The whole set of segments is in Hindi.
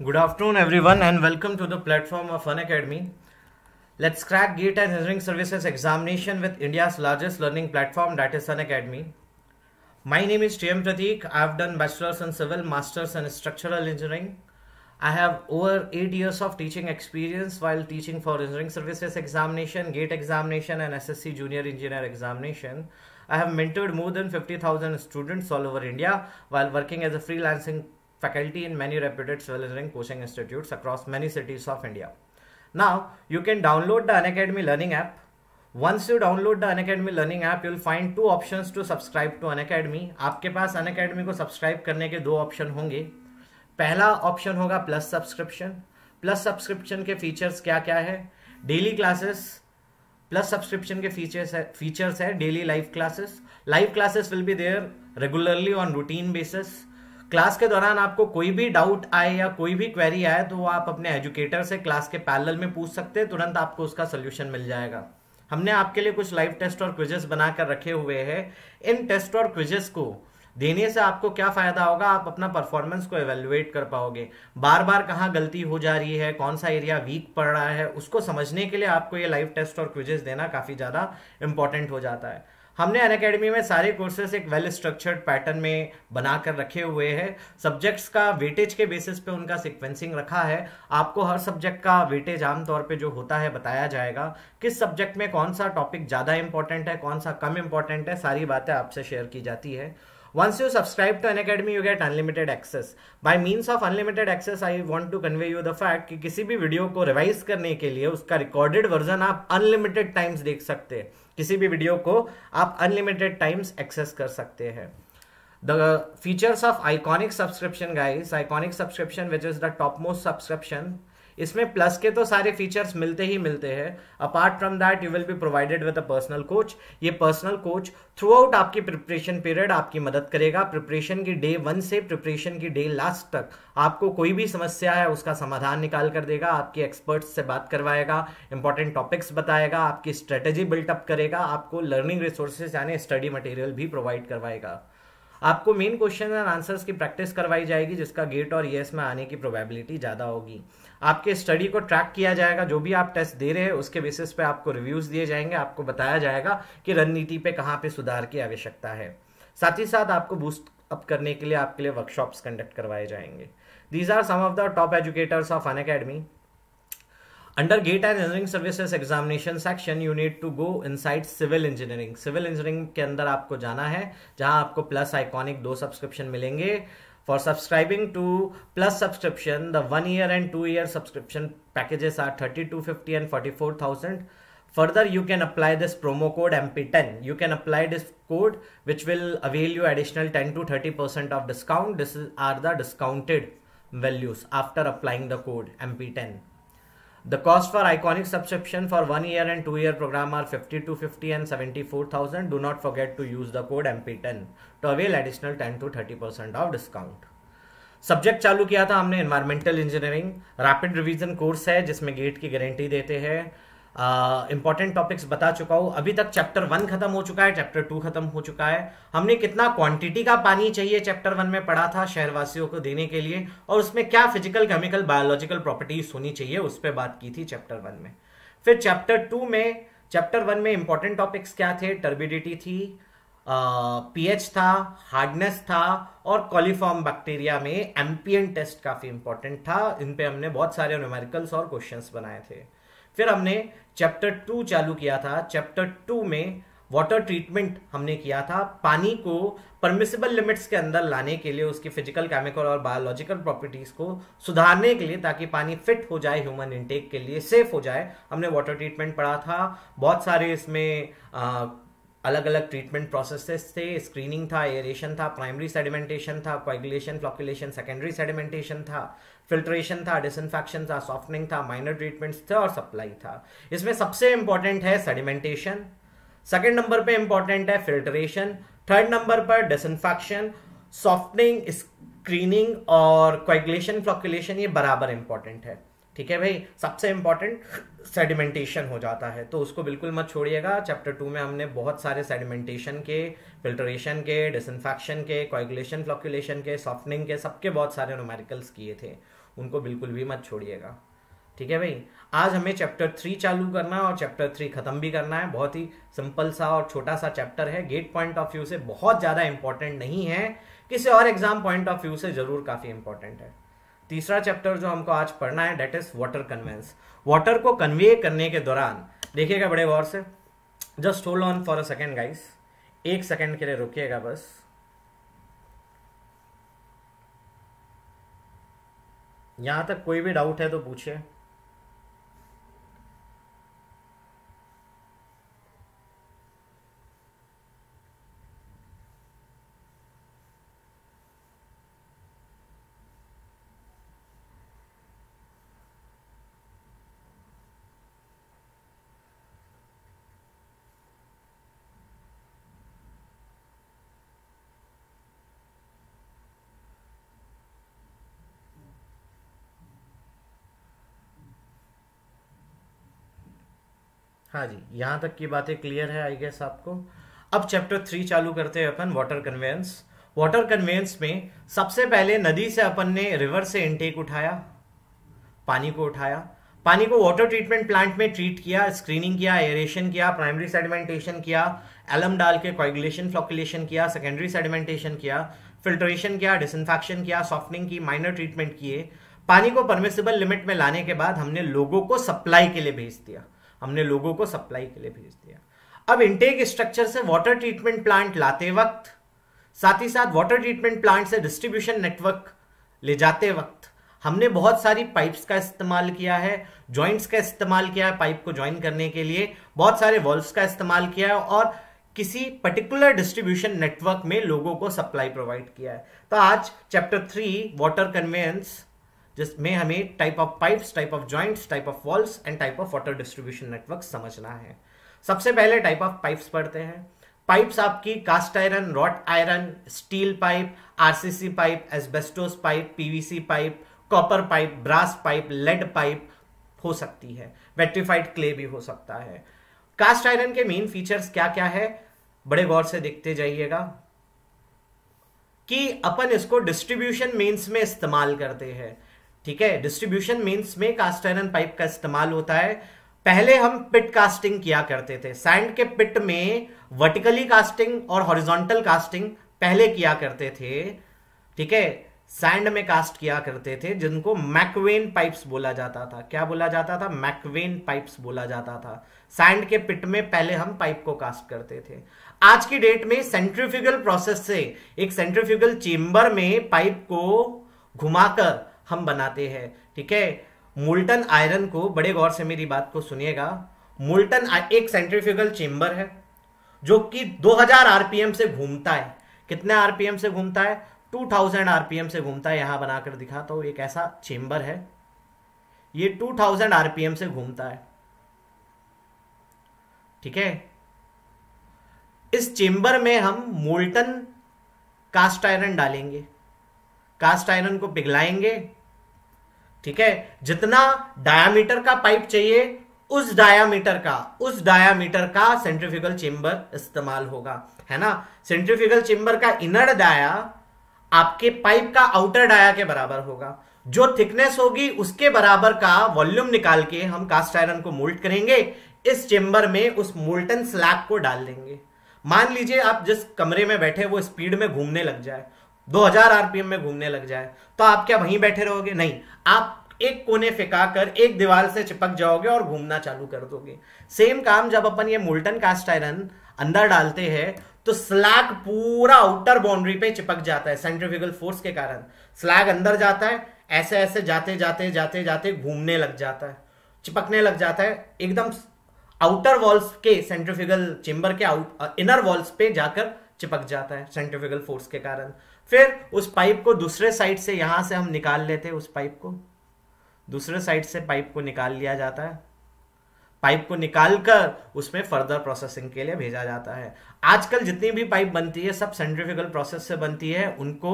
Good afternoon everyone and welcome to the platform of Fun Academy. Let's crack GATE and Engineering Services examination with India's largest learning platform that is Fun Academy. My name is TM Pratik. I have done bachelor's in civil, master's in structural engineering. I have over 8 years of teaching experience while teaching for engineering services examination, GATE examination and SSC junior engineer examination. I have mentored more than 50,000 students all over India while working as a freelancing faculty in many reputed civil engineering coaching institutes across many cities of India. Now, you can download the Unacademy Learning app. Once you download the Unacademy Learning app, you'll find two options to subscribe to Unacademy. आपके पास Unacademy को subscribe करने के दो option होंगे पहला option होगा plus subscription. Plus subscription के features क्या क्या है Daily classes. प्लस सब्सक्रिप्शन के फीचर्स है फीचर्स है daily live classes live classes will be there regularly on routine basis class के दौरान आपको कोई भी डाउट आए या कोई भी क्वेरी आए तो आप अपने एजुकेटर से क्लास के पैरेलल में पूछ सकते हैं तुरंत आपको उसका सोल्यूशन मिल जाएगा हमने आपके लिए कुछ लाइव टेस्ट और क्विजेस बनाकर रखे हुए हैं इन टेस्ट और क्विजेस को देने से आपको क्या फ़ायदा होगा आप अपना परफॉर्मेंस को एवेल्युएट कर पाओगे बार बार कहाँ गलती हो जा रही है कौन सा एरिया वीक पड़ रहा है उसको समझने के लिए आपको ये लाइव टेस्ट और क्विजेस देना काफ़ी ज़्यादा इंपॉर्टेंट हो जाता है हमने अन अकेडमी में सारे कोर्सेस एक वेल स्ट्रक्चर्ड पैटर्न में बना कर रखे हुए हैं सब्जेक्ट्स का वेटेज के बेसिस पे उनका सिक्वेंसिंग रखा है आपको हर सब्जेक्ट का वेटेज आमतौर पे जो होता है बताया जाएगा किस सब्जेक्ट में कौन सा टॉपिक ज़्यादा इंपॉर्टेंट है कौन सा कम इंपॉर्टेंट है सारी बातें आपसे शेयर की जाती है once you subscribe to an academy you get unlimited access by means of unlimited access I want to convey you the fact कि किसी भी वीडियो को रिवाइज करने के लिए उसका रिकॉर्डेड वर्जन आप अनलिमिटेड टाइम्स देख सकते हैं किसी भी वीडियो को आप अनलिमिटेड टाइम्स एक्सेस कर सकते हैं the features of iconic subscription guys iconic subscription which is the top most subscription इसमें प्लस के तो सारे फीचर्स मिलते ही मिलते हैं apart from that you will be provided with a personal coach ये पर्सनल कोच थ्रू आउट आपकी प्रिपरेशन पीरियड आपकी मदद करेगा प्रिपरेशन की डे वन से प्रिपरेशन की डे लास्ट तक आपको कोई भी समस्या है उसका समाधान निकाल कर देगा आपके एक्सपर्ट्स से बात करवाएगा इंपॉर्टेंट टॉपिक्स बताएगा आपकी स्ट्रेटेजी बिल्टअप करेगा आपको लर्निंग रिसोर्सेज यानी स्टडी मटेरियल भी प्रोवाइड करवाएगा आपको मेन क्वेश्चन एंड आंसर्स की प्रैक्टिस करवाई जाएगी जिसका गेट और ये में आने की प्रोबेबिलिटी ज़्यादा होगी आपके स्टडी को ट्रैक किया जाएगा जो भी आप टेस्ट दे रहे हैं उसके बेसिस पे आपको रिव्यूज दिए जाएंगे आपको बताया जाएगा कि रणनीति पे कहाँ पे सुधार की आवश्यकता है साथ ही साथ आपको बूस्ट अप करने के लिए आपके लिए वर्कशॉप्स कंडक्ट करवाए जाएंगे these are some of the top educators of Unacademy GATE and engineering engineering examination section section you need to go inside civil engineering civil engineering के अंदर आपको जाना है जहां आपको प्लस आइकॉनिक दो सब्सक्रिप्शन मिलेंगे For subscribing to Plus subscription, the one year and two year subscription packages are 3250 and 44,000. Further, you can apply this promo code MP10. You can apply this code which will avail you additional 10 to 30% of discount. This is, are the discounted values after applying the code MP10. The cost for iconic subscription for one year and two year program are 50 to 50 and 74,000. Do not forget to use the code MP10 to avail additional 10 to 30 percent of discount. Subject चालू किया था हमने environmental engineering rapid revision course है जिसमें गेट की गारंटी देते हैं इंपॉर्टेंट टॉपिक्स बता चुका हूँ अभी तक चैप्टर वन खत्म हो चुका है चैप्टर टू खत्म हो चुका है हमने कितना क्वांटिटी का पानी चाहिए चैप्टर वन में पढ़ा था शहरवासियों को देने के लिए और उसमें क्या फिजिकल केमिकल बायोलॉजिकल प्रॉपर्टीज होनी चाहिए उस पर बात की थी चैप्टर वन में फिर चैप्टर टू में चैप्टर वन में इंपॉर्टेंट टॉपिक्स क्या थे टर्बिडिटी थी पीएच uh, था हार्डनेस था और कॉलीफॉर्म बैक्टीरिया में एम्पियन टेस्ट काफ़ी इंपॉर्टेंट था इन पे हमने बहुत सारे न्यूमेरिकल्स और क्वेश्चंस बनाए थे फिर हमने चैप्टर टू चालू किया था चैप्टर टू में वाटर ट्रीटमेंट हमने किया था पानी को परमिसेबल लिमिट्स के अंदर लाने के लिए उसकी फिजिकल केमिकल और बायोलॉजिकल प्रॉपर्टीज को सुधारने के लिए ताकि पानी फिट हो जाए ह्यूमन इनटेक के लिए सेफ हो जाए हमने वाटर ट्रीटमेंट पढ़ा था बहुत सारे इसमें आ, अलग अलग ट्रीटमेंट प्रोसेसेस थे स्क्रीनिंग था एरेशन था प्राइमरी सेडिमेंटेशन था कोएगुलेशन फ्लॉकुलेशन सेकेंडरी सेडिमेंटेशन था फिल्ट्रेशन था डिसइनफेक्शन था सॉफ्टनिंग था माइनर ट्रीटमेंट्स थे और सप्लाई था इसमें सबसे इंपॉर्टेंट है सेडिमेंटेशन सेकेंड नंबर पे इंपॉर्टेंट है फिल्ट्रेशन थर्ड नंबर पर डिसइनफेक्शन सॉफ्टनिंग स्क्रीनिंग और क्वेगुलेशन फ्लॉकुलेशन ये बराबर इंपॉर्टेंट है ठीक है भाई सबसे इंपॉर्टेंट सेडिमेंटेशन हो जाता है तो उसको बिल्कुल मत छोड़िएगा चैप्टर टू में हमने बहुत सारे सेडिमेंटेशन के फिल्ट्रेशन के डिसइनफेक्शन के क्वेगुलेशन फ्लॉक्यूलेशन के सॉफ्टनिंग के सबके बहुत सारे नोमेरिकल्स किए थे उनको बिल्कुल भी मत छोड़िएगा ठीक है भाई आज हमें चैप्टर थ्री चालू करना है और चैप्टर थ्री खत्म भी करना है बहुत ही सिंपल सा और छोटा सा चैप्टर है गेट पॉइंट ऑफ व्यू से बहुत ज़्यादा इंपॉर्टेंट नहीं है किसी और एग्जाम पॉइंट ऑफ व्यू से ज़रूर काफ़ी इंपॉर्टेंट है तीसरा चैप्टर जो हमको आज पढ़ना है that is water conveyance water को कन्वे करने के दौरान देखिएगा बड़े गौर से just hold on for a second guys एक सेकेंड के लिए रुकिएगा बस यहाँ तक कोई भी डाउट है तो पूछिए हाँ जी यहाँ तक की बातें क्लियर है आई गेस आपको अब चैप्टर थ्री चालू करते हैं अपन वाटर कन्वेंस वाटर कन्वेंस में सबसे पहले नदी से अपन ने रिवर से इनटेक उठाया पानी को उठाया पानी को वाटर ट्रीटमेंट प्लांट में ट्रीट किया स्क्रीनिंग किया एरेशन किया प्राइमरी सेडिमेंटेशन किया एलम डाल के कॉगुलेशन फ्लॉकुलेशन किया सेकेंडरी सेडिमेंटेशन किया फिल्ट्रेशन किया डिसइनफेक्शन किया सॉफ्टनिंग की माइनर ट्रीटमेंट किए पानी को परमिसिबल लिमिट में लाने के बाद हमने लोगों को सप्लाई के लिए भेज दिया हमने लोगों को सप्लाई के लिए भेज दिया अब इंटेक स्ट्रक्चर से वाटर ट्रीटमेंट प्लांट लाते वक्त साथ ही साथ वाटर ट्रीटमेंट प्लांट से डिस्ट्रीब्यूशन नेटवर्क ले जाते वक्त हमने बहुत सारी पाइप्स का इस्तेमाल किया है जॉइंट्स का इस्तेमाल किया है पाइप को ज्वाइन करने के लिए बहुत सारे वॉल्व्स का इस्तेमाल किया है और किसी पर्टिकुलर डिस्ट्रीब्यूशन नेटवर्क में लोगों को सप्लाई प्रोवाइड किया है तो आज चैप्टर थ्री वाटर कन्वेंस जिसमें हमें type of pipes type of joints type of valves and type of water distribution network समझना है सबसे पहले टाइप ऑफ पाइप्स पढ़ते हैं पाइप्स आपकी cast iron wrought iron steel pipe RCC pipe asbestos pipe PVC pipe copper pipe brass pipe lead pipe हो सकती है वेट्रीफाइड क्ले भी हो सकता है कास्ट आयरन के मेन फीचर्स क्या क्या है बड़े गौर से देखते जाइएगा कि अपन इसको डिस्ट्रीब्यूशन मेंस में इस्तेमाल करते हैं ठीक है डिस्ट्रीब्यूशन मीन्स में कास्ट आयरन पाइप का इस्तेमाल होता है पहले हम पिट कास्टिंग किया करते थे सैंड के पिट में वर्टिकली कास्टिंग और हॉरिजॉन्टल कास्टिंग पहले किया करते थे ठीक है सैंड में कास्ट किया करते थे जिनको मैकवेन पाइप्स बोला जाता था क्या बोला जाता था मैकवेन पाइप्स बोला जाता था सैंड के पिट में पहले हम पाइप को कास्ट करते थे आज की डेट में सेंट्रीफ्यूगल प्रोसेस से एक सेंट्रीफ्यूगल चेंबर में पाइप को घुमाकर हम बनाते हैं ठीक है मोल्टन आयरन को बड़े गौर से मेरी बात को सुनिएगा मोल्टन एक सेंट्रीफ्यूगल चेंबर है जो कि 2000 आरपीएम से घूमता है कितने आरपीएम से घूमता है 2000 आरपीएम से घूमता है यहां बनाकर दिखाता हूं एक ऐसा चेंबर है ये 2000 आरपीएम से घूमता है ठीक है इस चेंबर में हम मोल्टन कास्ट आयरन डालेंगे कास्ट आयरन को पिघलाएंगे ठीक है जितना डायामीटर का पाइप चाहिए उस डायामीटर का उस डायामीटर का सेंट्रीफ्यूगल चेंबर इस्तेमाल होगा है ना सेंट्रीफ्यूगल चेंबर का इनर डाया आपके पाइप का आउटर डाया के बराबर होगा जो थिकनेस होगी उसके बराबर का वॉल्यूम निकाल के हम कास्ट आयरन को मोल्ट करेंगे इस चेंबर में उस मोल्टन स्लैब को डाल देंगे मान लीजिए आप जिस कमरे में बैठे वो स्पीड में घूमने लग जाए 2000 आरपीएम में घूमने लग जाए तो आप क्या वहीं बैठे रहोगे नहीं आप एक कोने फेंका कर एक दीवार से चिपक जाओगे और घूमना चालू कर दोगे सेम काम जब अपन ये मोल्टन कास्ट आयरन अंदर डालते हैं तो स्लैग पूरा आउटर बाउंड्री पे चिपक जाता है सेंट्रिफिकल फोर्स के कारण स्लैग अंदर जाता है ऐसे ऐसे जाते जाते जाते जाते घूमने लग जाता है चिपकने लग जाता है एकदम आउटर वॉल्स के सेंट्रिफिकल चेंबर के आउट इनर वॉल्स पे जाकर चिपक जाता है सेंट्रिफिकल फोर्स के कारण फिर उस पाइप को दूसरे साइड से यहां से हम निकाल लेते हैं उस पाइप को दूसरे साइड से पाइप को निकाल लिया जाता है पाइप को निकाल कर उसमें फर्दर प्रोसेसिंग के लिए भेजा जाता है आजकल जितनी भी पाइप बनती है सब सेंट्रिफिकल प्रोसेस से बनती है उनको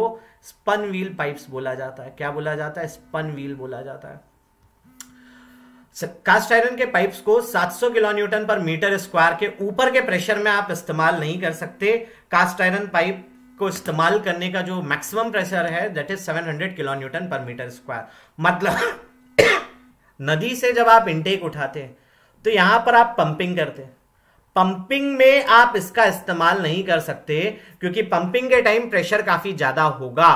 स्पन व्हील पाइप्स बोला जाता है क्या बोला जाता है स्पन व्हील बोला जाता है कास्ट आयरन के पाइप्स को 700 kilo newton per metre square के ऊपर के प्रेशर में आप इस्तेमाल नहीं कर सकते कास्ट आयरन पाइप को इस्तेमाल करने का जो मैक्सिमम प्रेशर है that is 700 kilo newton per metre square मतलब नदी से जब आप इंटेक उठाते हैं तो यहां पर आप पंपिंग करते पंपिंग में आप इसका इस्तेमाल नहीं कर सकते क्योंकि पंपिंग के टाइम प्रेशर काफी ज्यादा होगा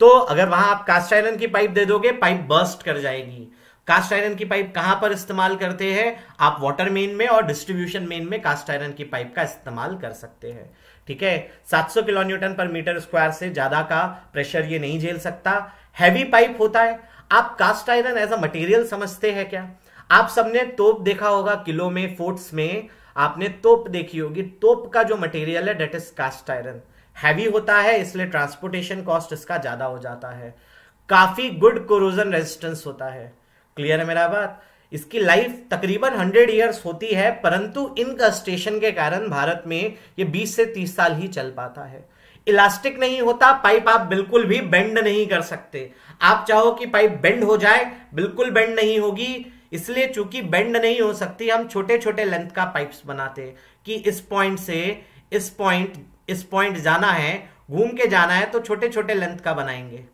तो अगर वहां आप कास्ट आयरन की पाइप दे दोगे पाइप बर्स्ट कर जाएगी कास्ट आयरन की पाइप कहां पर इस्तेमाल करते हैं आप वाटर मेन में और डिस्ट्रीब्यूशन मेन में कास्ट आयरन की पाइप का इस्तेमाल कर सकते हैं ठीक है 700 kilo newton per metre square से ज्यादा का प्रेशर ये नहीं झेल सकता हैवी पाइप होता है आप cast iron as a material समझते हैं क्या आप सबने तोप देखा होगा किलो में फोर्ट्स में आपने तोप देखी होगी तोप का जो मटेरियल है that is cast iron heavy होता है इसलिए ट्रांसपोर्टेशन कॉस्ट इसका ज्यादा हो जाता है काफी गुड कोरोजन रेजिस्टेंस होता है क्लियर है मेरा बात इसकी लाइफ तकरीबन 100 इयर्स होती है परंतु इनका स्टेशन के कारण भारत में ये 20 से 30 साल ही चल पाता है इलास्टिक नहीं होता पाइप आप बिल्कुल भी बेंड नहीं कर सकते आप चाहो कि पाइप बेंड हो जाए बिल्कुल बेंड नहीं होगी इसलिए चूंकि बेंड नहीं हो सकती हम छोटे छोटे लेंथ का पाइप्स बनाते कि इस पॉइंट से इस पॉइंट इस पॉइंट जाना है घूम के जाना है तो छोटे छोटे लेंथ का बनाएंगे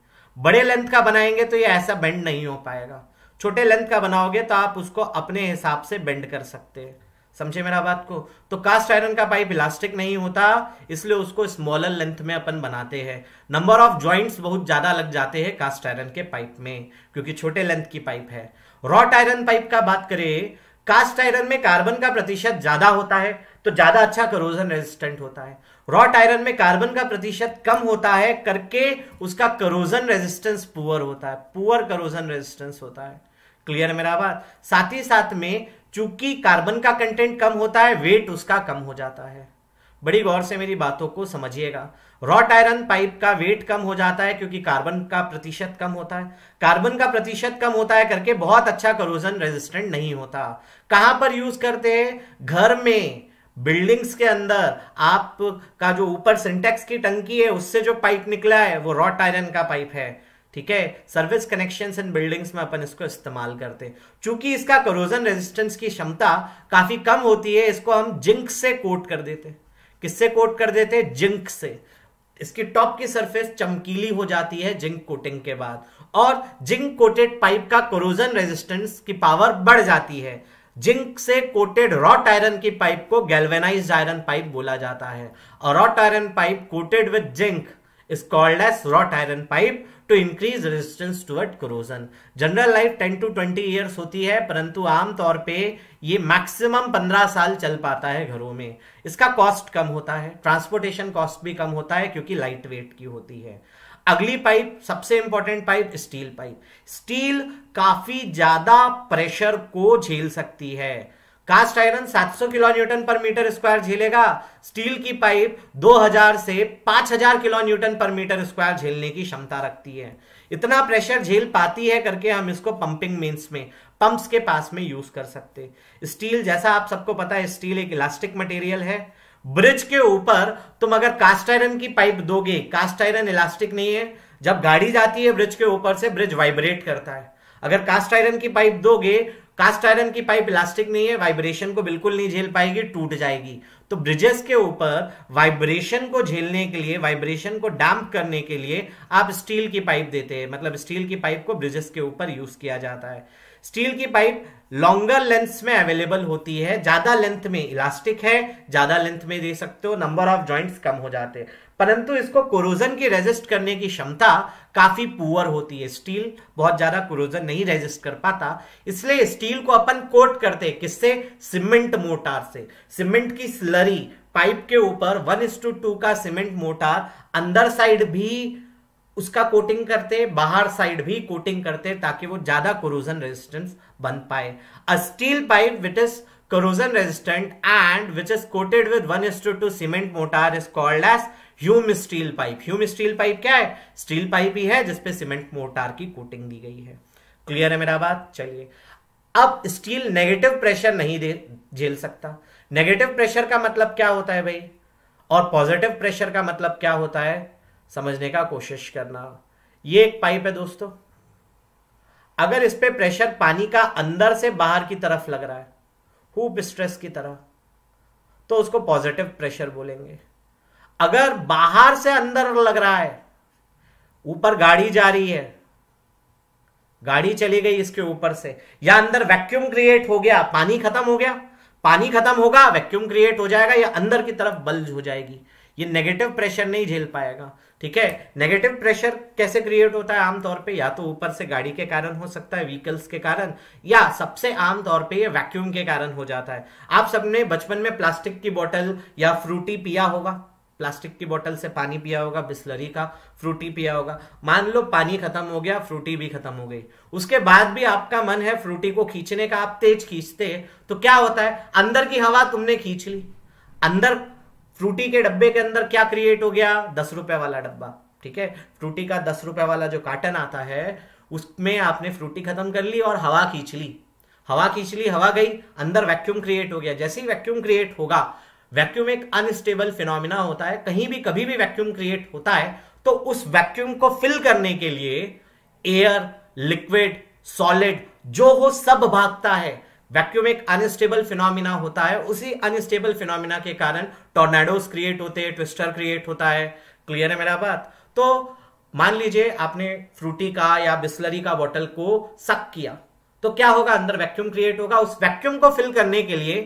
बड़े लेंथ का बनाएंगे तो ये ऐसा बेंड नहीं हो पाएगा छोटे लेंथ का बनाओगे तो आप उसको अपने हिसाब से बेंड कर सकते हैं समझे मेरा बात को तो कास्ट आयरन का पाइप इलास्टिक नहीं होता इसलिए उसको स्मॉलर लेंथ में अपन बनाते हैं नंबर ऑफ ज्वाइंट्स बहुत ज्यादा लग जाते हैं कास्ट आयरन के पाइप में क्योंकि छोटे लेंथ की पाइप है रॉट आयरन पाइप का बात करें कास्ट आयरन में कार्बन का प्रतिशत ज्यादा होता है तो ज्यादा अच्छा करोजन रेजिस्टेंट होता है रॉट आयरन में कार्बन का प्रतिशत कम होता है करके उसका करोजन रेजिस्टेंस पुअर होता है पुअर करोजन रेजिस्टेंस होता है क्लियर मेरा बात साथ ही साथ में चूंकि कार्बन का कंटेंट कम होता है वेट उसका कम हो जाता है बड़ी गौर से मेरी बातों को समझिएगा रॉट आयरन पाइप का वेट कम हो जाता है क्योंकि कार्बन का प्रतिशत कम होता है कार्बन का प्रतिशत कम होता है करके बहुत अच्छा करोजन रेजिस्टेंट नहीं होता कहां पर यूज करते हैं घर में बिल्डिंग्स के अंदर आप का जो ऊपर सिंटेक्स की टंकी है उससे जो पाइप निकला है वो रॉट आयरन का पाइप है ठीक है सर्विस कनेक्शंस एंड बिल्डिंग्स में अपन इसको इस्तेमाल करते हैं चूंकि इसका करोजन रेजिस्टेंस की क्षमता काफी कम होती है इसको हम जिंक से कोट कर देते किससे कोट कर देते जिंक से इसकी टॉप की सरफेस चमकीली हो जाती है जिंक कोटिंग के बाद और जिंक कोटेड पाइप का कोरोजन रेजिस्टेंस की पावर बढ़ जाती है जिंक से कोटेड रॉट आयरन की पाइप को गैल्वेनाइज आयरन पाइप बोला जाता है और wrought iron pipe coated with zinc is called as wrought iron pipe to increase resistance toward corrosion general life 10 to 20 years होती है परंतु आमतौर पे ये मैक्सिमम 15 साल चल पाता है घरों में इसका कॉस्ट कम होता है ट्रांसपोर्टेशन कॉस्ट भी कम होता है क्योंकि लाइट वेट की होती है अगली पाइप सबसे important pipe steel pipe steel काफी ज्यादा प्रेशर को झेल सकती है cast iron 700 kilo newton per metre square झेलेगा स्टील की पाइप 2000 से 5000 kilo newton per metre square झेलने की क्षमता रखती है इतना प्रेशर झेल पाती है करके हम इसको पंपिंग मीन्स में पंप्स के पास में यूज कर सकते स्टील जैसा आप सबको पता है स्टील एक इलास्टिक मटेरियल है ब्रिज के ऊपर तुम अगर कास्ट आयरन की पाइप दोगे कास्ट आयरन इलास्टिक नहीं है जब गाड़ी जाती है ब्रिज के ऊपर से ब्रिज वाइब्रेट करता है अगर कास्ट आयरन की पाइप दोगे कास्ट आयरन की पाइप इलास्टिक नहीं है वाइब्रेशन को बिल्कुल नहीं झेल पाएगी टूट जाएगी तो ब्रिजेस के ऊपर वाइब्रेशन को झेलने के लिए वाइब्रेशन को डैम्प करने के लिए आप स्टील की पाइप देते हैं मतलब स्टील की पाइप को ब्रिजेस के ऊपर यूज किया जाता है स्टील की पाइप लॉन्गर लेंथ में अवेलेबल होती है ज्यादा लेंथ में इलास्टिक है ज्यादा लेंथ में दे सकते हो नंबर ऑफ ज्वाइंट्स कम हो जाते हैं परंतु इसको कोरोजन की रेजिस्ट करने की क्षमता काफी पुअर होती है स्टील बहुत ज्यादा कोरोजन नहीं रेजिस्ट कर पाता इसलिए स्टील को अपन कोट करते किससे सीमेंट मोटार से सीमेंट की स्लरी पाइप के ऊपर वन इस टू टू का सीमेंट मोटार अंदर साइड भी उसका कोटिंग करते बाहर साइड भी कोटिंग करते ताकि वो ज्यादा कोरोजन रेजिस्टेंस बन पाए a steel pipe which is corrosion resistant and which is coated with one is to two cement mortar is called as Hume steel pipe Hume steel pipe क्या है स्टील पाइप ही है जिसपे सीमेंट मोर्टार की कोटिंग दी गई है क्लियर है मेरा बात चलिए अब स्टील नेगेटिव प्रेशर नहीं दे झेल सकता नेगेटिव प्रेशर का मतलब क्या होता है भाई और पॉजिटिव प्रेशर का मतलब क्या होता है समझने का कोशिश करना ये एक पाइप है दोस्तों अगर इस पे प्रेशर पानी का अंदर से बाहर की तरफ लग रहा है हुप स्ट्रेस की तरह तो उसको पॉजिटिव प्रेशर बोलेंगे अगर बाहर से अंदर लग रहा है ऊपर गाड़ी जा रही है गाड़ी चली गई इसके ऊपर से या अंदर वैक्यूम क्रिएट हो गया पानी खत्म हो गया पानी खत्म होगा वैक्यूम क्रिएट हो जाएगा या अंदर की तरफ बल्ज हो जाएगी ये नेगेटिव प्रेशर नहीं झेल पाएगा ठीक है नेगेटिव प्रेशर कैसे क्रिएट होता है आमतौर पे या तो ऊपर से गाड़ी के कारण हो सकता है व्हीकल्स के कारण या सबसे आमतौर पे ये वैक्यूम के कारण हो जाता है आप सबने बचपन में प्लास्टिक की बोतल या फ्रूटी पिया होगा प्लास्टिक की बोतल से पानी पिया होगा बिस्लरी का फ्रूटी पिया होगा मान लो पानी खत्म हो गया फ्रूटी भी खत्म हो गई उसके बाद भी आपका मन है फ्रूटी को खींचने का आप तेज खींचते तो क्या होता है अंदर की हवा तुमने खींच ली अंदर फ्रूटी के डब्बे के अंदर क्या क्रिएट हो गया दस रुपए वाला डब्बा ठीक है फ्रूटी का दस रुपए वाला जो कार्टन आता है उसमें आपने फ्रूटी खत्म कर ली और हवा खींच ली हवा खींच ली हवा गई अंदर वैक्यूम क्रिएट हो गया जैसे ही वैक्यूम क्रिएट होगा वैक्यूम एक अनस्टेबल फिनोमिना होता है कहीं भी कभी भी वैक्यूम क्रिएट होता है तो उस वैक्यूम को फिल करने के लिए एयर लिक्विड सॉलिड जो हो सब भागता है वैक्यूम एक अनस्टेबल फिनोमिना होता है उसी अनस्टेबल फिनोमिना के कारण टॉर्नेडोज क्रिएट होते हैं ट्विस्टर क्रिएट होता है क्लियर है मेरा बात तो मान लीजिए आपने फ्रूटी का या बिस्लरी का बॉटल को सक किया तो क्या होगा अंदर वैक्यूम क्रिएट होगा उस वैक्यूम को फिल करने के लिए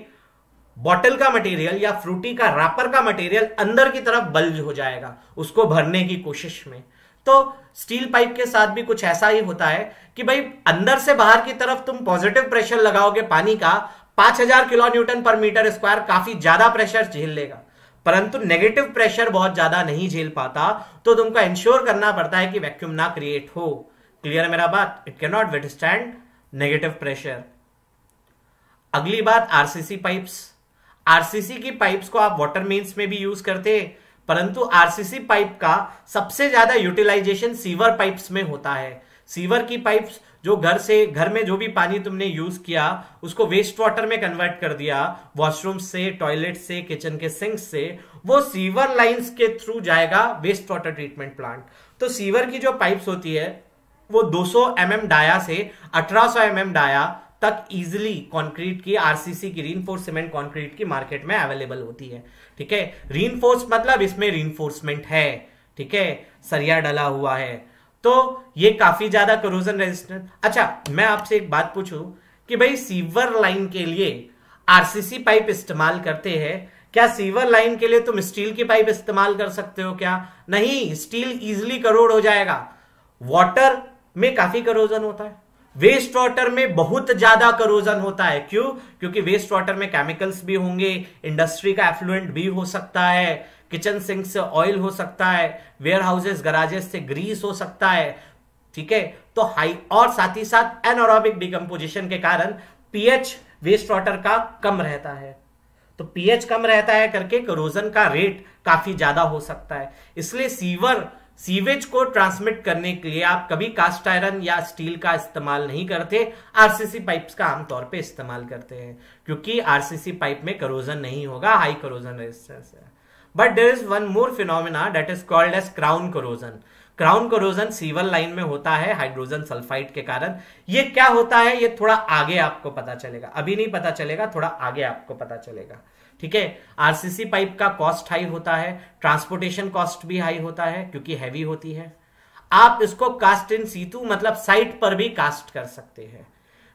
बॉटल का मटेरियल या फ्रूटी का रैपर का मटेरियल अंदर की तरफ बल्ज हो जाएगा उसको भरने की कोशिश में तो स्टील पाइप के साथ भी कुछ ऐसा ही होता है कि भाई अंदर से बाहर की तरफ तुम पॉजिटिव प्रेशर लगाओगे पानी का 5000 kilo newton per metre square काफी ज्यादा प्रेशर झेल लेगा परंतु नेगेटिव प्रेशर बहुत ज्यादा नहीं झेल पाता तो तुमको इंश्योर करना पड़ता है कि वैक्यूम ना क्रिएट हो क्लियर मेरा बात it can not with negative pressure अगली बात आरसीसी पाइप्स आरसीसी की पाइप्स को आप वाटर मेन्स में भी यूज करते हैं परंतु आरसीसी पाइप का सबसे ज्यादा यूटिलाइजेशन सीवर पाइप्स में होता है सीवर की पाइप्स जो घर से घर में जो भी पानी तुमने यूज किया उसको वेस्ट वाटर में कन्वर्ट कर दिया वॉशरूम से टॉयलेट से किचन के सिंक से वो सीवर लाइंस के थ्रू जाएगा वेस्ट वाटर ट्रीटमेंट प्लांट तो सीवर की जो पाइप्स होती है वो 200 सौ mm डाया से 1800 सौ mm डाया तक इजिली कॉन्क्रीट की आरसीसी की सीमेंट कॉन्क्रीट की मार्केट में अवेलेबल होती है ठीक है रीनफोर्स मतलब इसमें रीनफोर्समेंट है ठीक है सरिया डला हुआ है तो ये काफी ज्यादा करोजन रेजिस्टेंट अच्छा मैं आपसे एक बात पूछू कि भाई सीवर लाइन के लिए आरसीसी पाइप इस्तेमाल करते हैं क्या सीवर लाइन के लिए तुम स्टील की पाइप इस्तेमाल कर सकते हो क्या नहीं स्टील इजिली करोड़ हो जाएगा वाटर में काफी करोजन होता है वेस्ट वाटर में बहुत ज्यादा करोजन होता है क्यों क्योंकि वेस्ट वाटर में केमिकल्स भी होंगे इंडस्ट्री का एफ्लुएंट भी हो सकता है किचन सिंक से ऑयल हो सकता है वेयर हाउसेस गराजेस से ग्रीस हो सकता है ठीक है तो हाई और साथ ही साथ एनोरॉबिक डिकम्पोजिशन के कारण पीएच वेस्ट वाटर का कम रहता है तो पीएच कम रहता है करके करोजन का रेट काफी ज्यादा हो सकता है इसलिए सीवर सीवेज को ट्रांसमिट करने के लिए आप कभी कास्ट आयरन या स्टील का इस्तेमाल नहीं करते आरसीसी पाइप्स का आमतौर पे इस्तेमाल करते हैं क्योंकि आरसीसी पाइप में करोजन नहीं होगा हाई करोजन रेजिस्टेंस है but there is one more phenomena that is called as crown corrosion crown corrosion sewer line में होता है हाइड्रोजन सल्फाइड के कारण ये क्या होता है ये थोड़ा आगे आपको पता चलेगा अभी नहीं पता चलेगा थोड़ा आगे आपको पता चलेगा ठीक है आरसीसी पाइप का कॉस्ट हाई होता है ट्रांसपोर्टेशन कॉस्ट भी हाई होता है क्योंकि हैवी होती है आप इसको कास्ट इन सीतू मतलब साइट पर भी कास्ट कर सकते हैं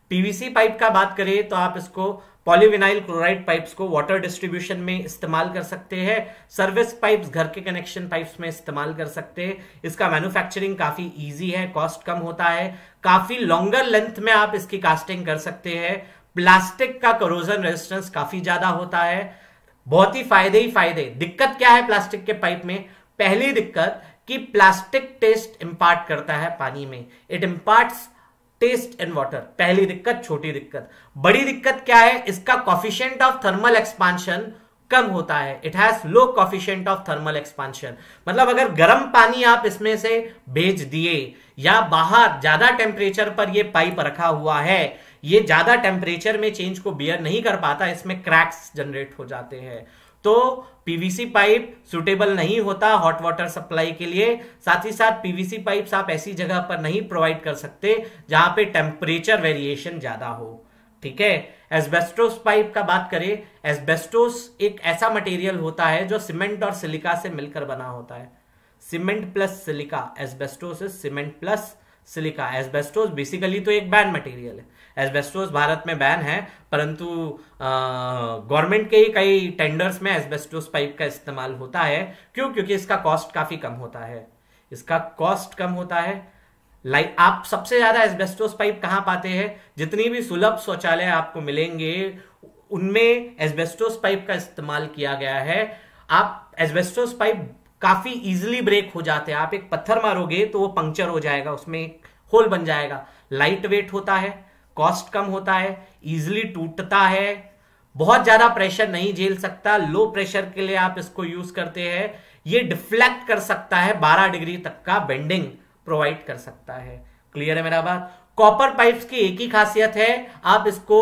पीवीसी पाइप का बात करें तो आप इसको पॉलीविनाइल क्लोराइड पाइप्स को वाटर डिस्ट्रीब्यूशन में इस्तेमाल कर सकते हैं सर्विस पाइप्स घर के कनेक्शन पाइप्स में इस्तेमाल कर सकते हैं इसका मैन्युफैक्चरिंग काफी इजी है कॉस्ट कम होता है काफी लॉन्गर लेंथ में आप इसकी कास्टिंग कर सकते हैं प्लास्टिक का करोजन रेजिस्टेंस काफी ज्यादा होता है बहुत ही फायदे ही फायदे दिक्कत क्या है प्लास्टिक के पाइप में पहली दिक्कत कि प्लास्टिक टेस्ट इंपार्ट करता है पानी में it impart taste in water पहली दिक्कत छोटी दिक्कत बड़ी दिक्कत क्या है इसका कॉफिशियंट ऑफ थर्मल एक्सपांशन कम होता है it has low coefficient of thermal expansion मतलब अगर गर्म पानी आप इसमें से भेज दिए या बाहर ज्यादा टेम्परेचर पर यह पाइप रखा हुआ है ये ज़्यादा टेम्परेचर में चेंज को बियर नहीं कर पाता इसमें क्रैक्स जनरेट हो जाते हैं तो पीवीसी पाइप सुटेबल नहीं होता हॉट वाटर सप्लाई के लिए साथ ही साथ पीवीसी पाइप आप ऐसी जगह पर नहीं प्रोवाइड कर सकते जहां पे टेम्परेचर वेरिएशन ज्यादा हो ठीक है एस्बेस्टोस पाइप का बात करें एस्बेस्टोस एक ऐसा मटेरियल होता है जो सीमेंट और सिलिका से मिलकर बना होता है cement plus silica asbestos cement plus silica asbestos basically तो एक बैन मटेरियल है एस्बेस्टोस भारत में बैन है परंतु गवर्नमेंट के ही कई टेंडर्स में एस्बेस्टोस पाइप का इस्तेमाल होता है क्यों क्योंकि इसका कॉस्ट काफ़ी कम होता है इसका कॉस्ट कम होता है लाइक आप सबसे ज़्यादा एस्बेस्टोस पाइप कहां पाते हैं जितनी भी सुलभ शौचालय आपको मिलेंगे उनमें एस्बेस्टोस पाइप का इस्तेमाल किया गया है आप एस्बेस्टोस पाइप काफ़ी इजिली ब्रेक हो जाते हैं आप एक पत्थर मारोगे तो वो पंक्चर हो जाएगा उसमें एक होल बन जाएगा लाइट वेट होता है कॉस्ट कम होता है इजिली टूटता है बहुत ज्यादा प्रेशर नहीं झेल सकता लो प्रेशर के लिए आप इसको यूज करते हैं ये डिफ्लेक्ट कर सकता है 12 डिग्री तक का बेंडिंग प्रोवाइड कर सकता है क्लियर है मेरा बात कॉपर पाइप्स की एक ही खासियत है आप इसको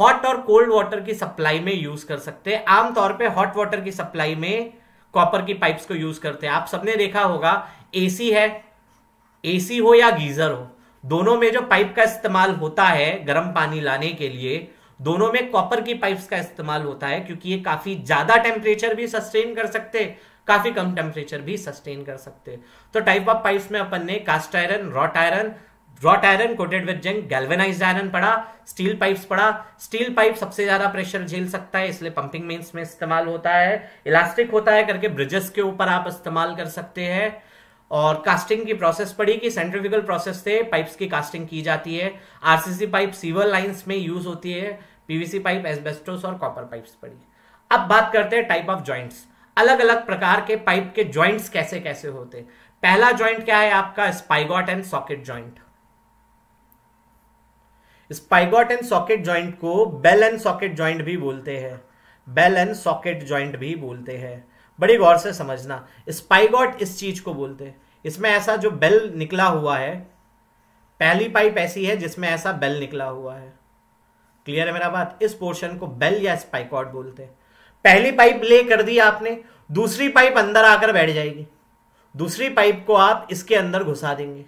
हॉट और कोल्ड वाटर की सप्लाई में यूज कर सकते हैं आमतौर पे हॉट वाटर की सप्लाई में कॉपर की पाइप्स को यूज करते हैं आप सबने देखा होगा एसी है एसी हो या गीजर हो दोनों में जो पाइप का इस्तेमाल होता है गर्म पानी लाने के लिए दोनों में कॉपर की पाइप्स का इस्तेमाल होता है क्योंकि ये काफी ज्यादा टेम्परेचर भी सस्टेन कर सकते काफी कम टेम्परेचर भी सस्टेन कर सकते तो टाइप ऑफ पाइप्स में अपन ने cast iron wrought iron wrought iron coated with जंग गैल्वेनाइज आयरन पड़ा स्टील पाइप्स पड़ा स्टील पाइप सबसे ज्यादा प्रेशर झेल सकता है इसलिए पंपिंग मेन्स में इस्तेमाल होता है इलास्टिक होता है करके ब्रिजेस के ऊपर आप इस्तेमाल कर सकते हैं और कास्टिंग की प्रोसेस पड़ी कि सेंट्रिफिकल प्रोसेस से पाइप्स की कास्टिंग की जाती है आरसीसी पाइप सीवर लाइंस में यूज होती है पीवीसी पाइप एसबेस्टोस और कॉपर पाइप्स पड़ी अब बात करते हैं टाइप ऑफ जॉइंट्स अलग अलग प्रकार के पाइप के ज्वाइंट्स कैसे कैसे होते पहला ज्वाइंट क्या है आपका spigot and socket joint spigot and socket joint को बेल एंड सॉकेट ज्वाइंट भी बोलते हैं बेल एंड सॉकेट ज्वाइंट भी बोलते हैं बड़े गौर से समझना स्पाइगॉट इस चीज को बोलते हैं इसमें ऐसा जो बेल निकला हुआ है पहली पाइप ऐसी है जिसमें ऐसा बेल निकला हुआ है क्लियर है मेरा बात इस पोर्शन को बेल या स्पाइकॉट बोलते हैं पहली पाइप ले कर दी आपने दूसरी पाइप अंदर आकर बैठ जाएगी दूसरी पाइप को आप इसके अंदर घुसा देंगे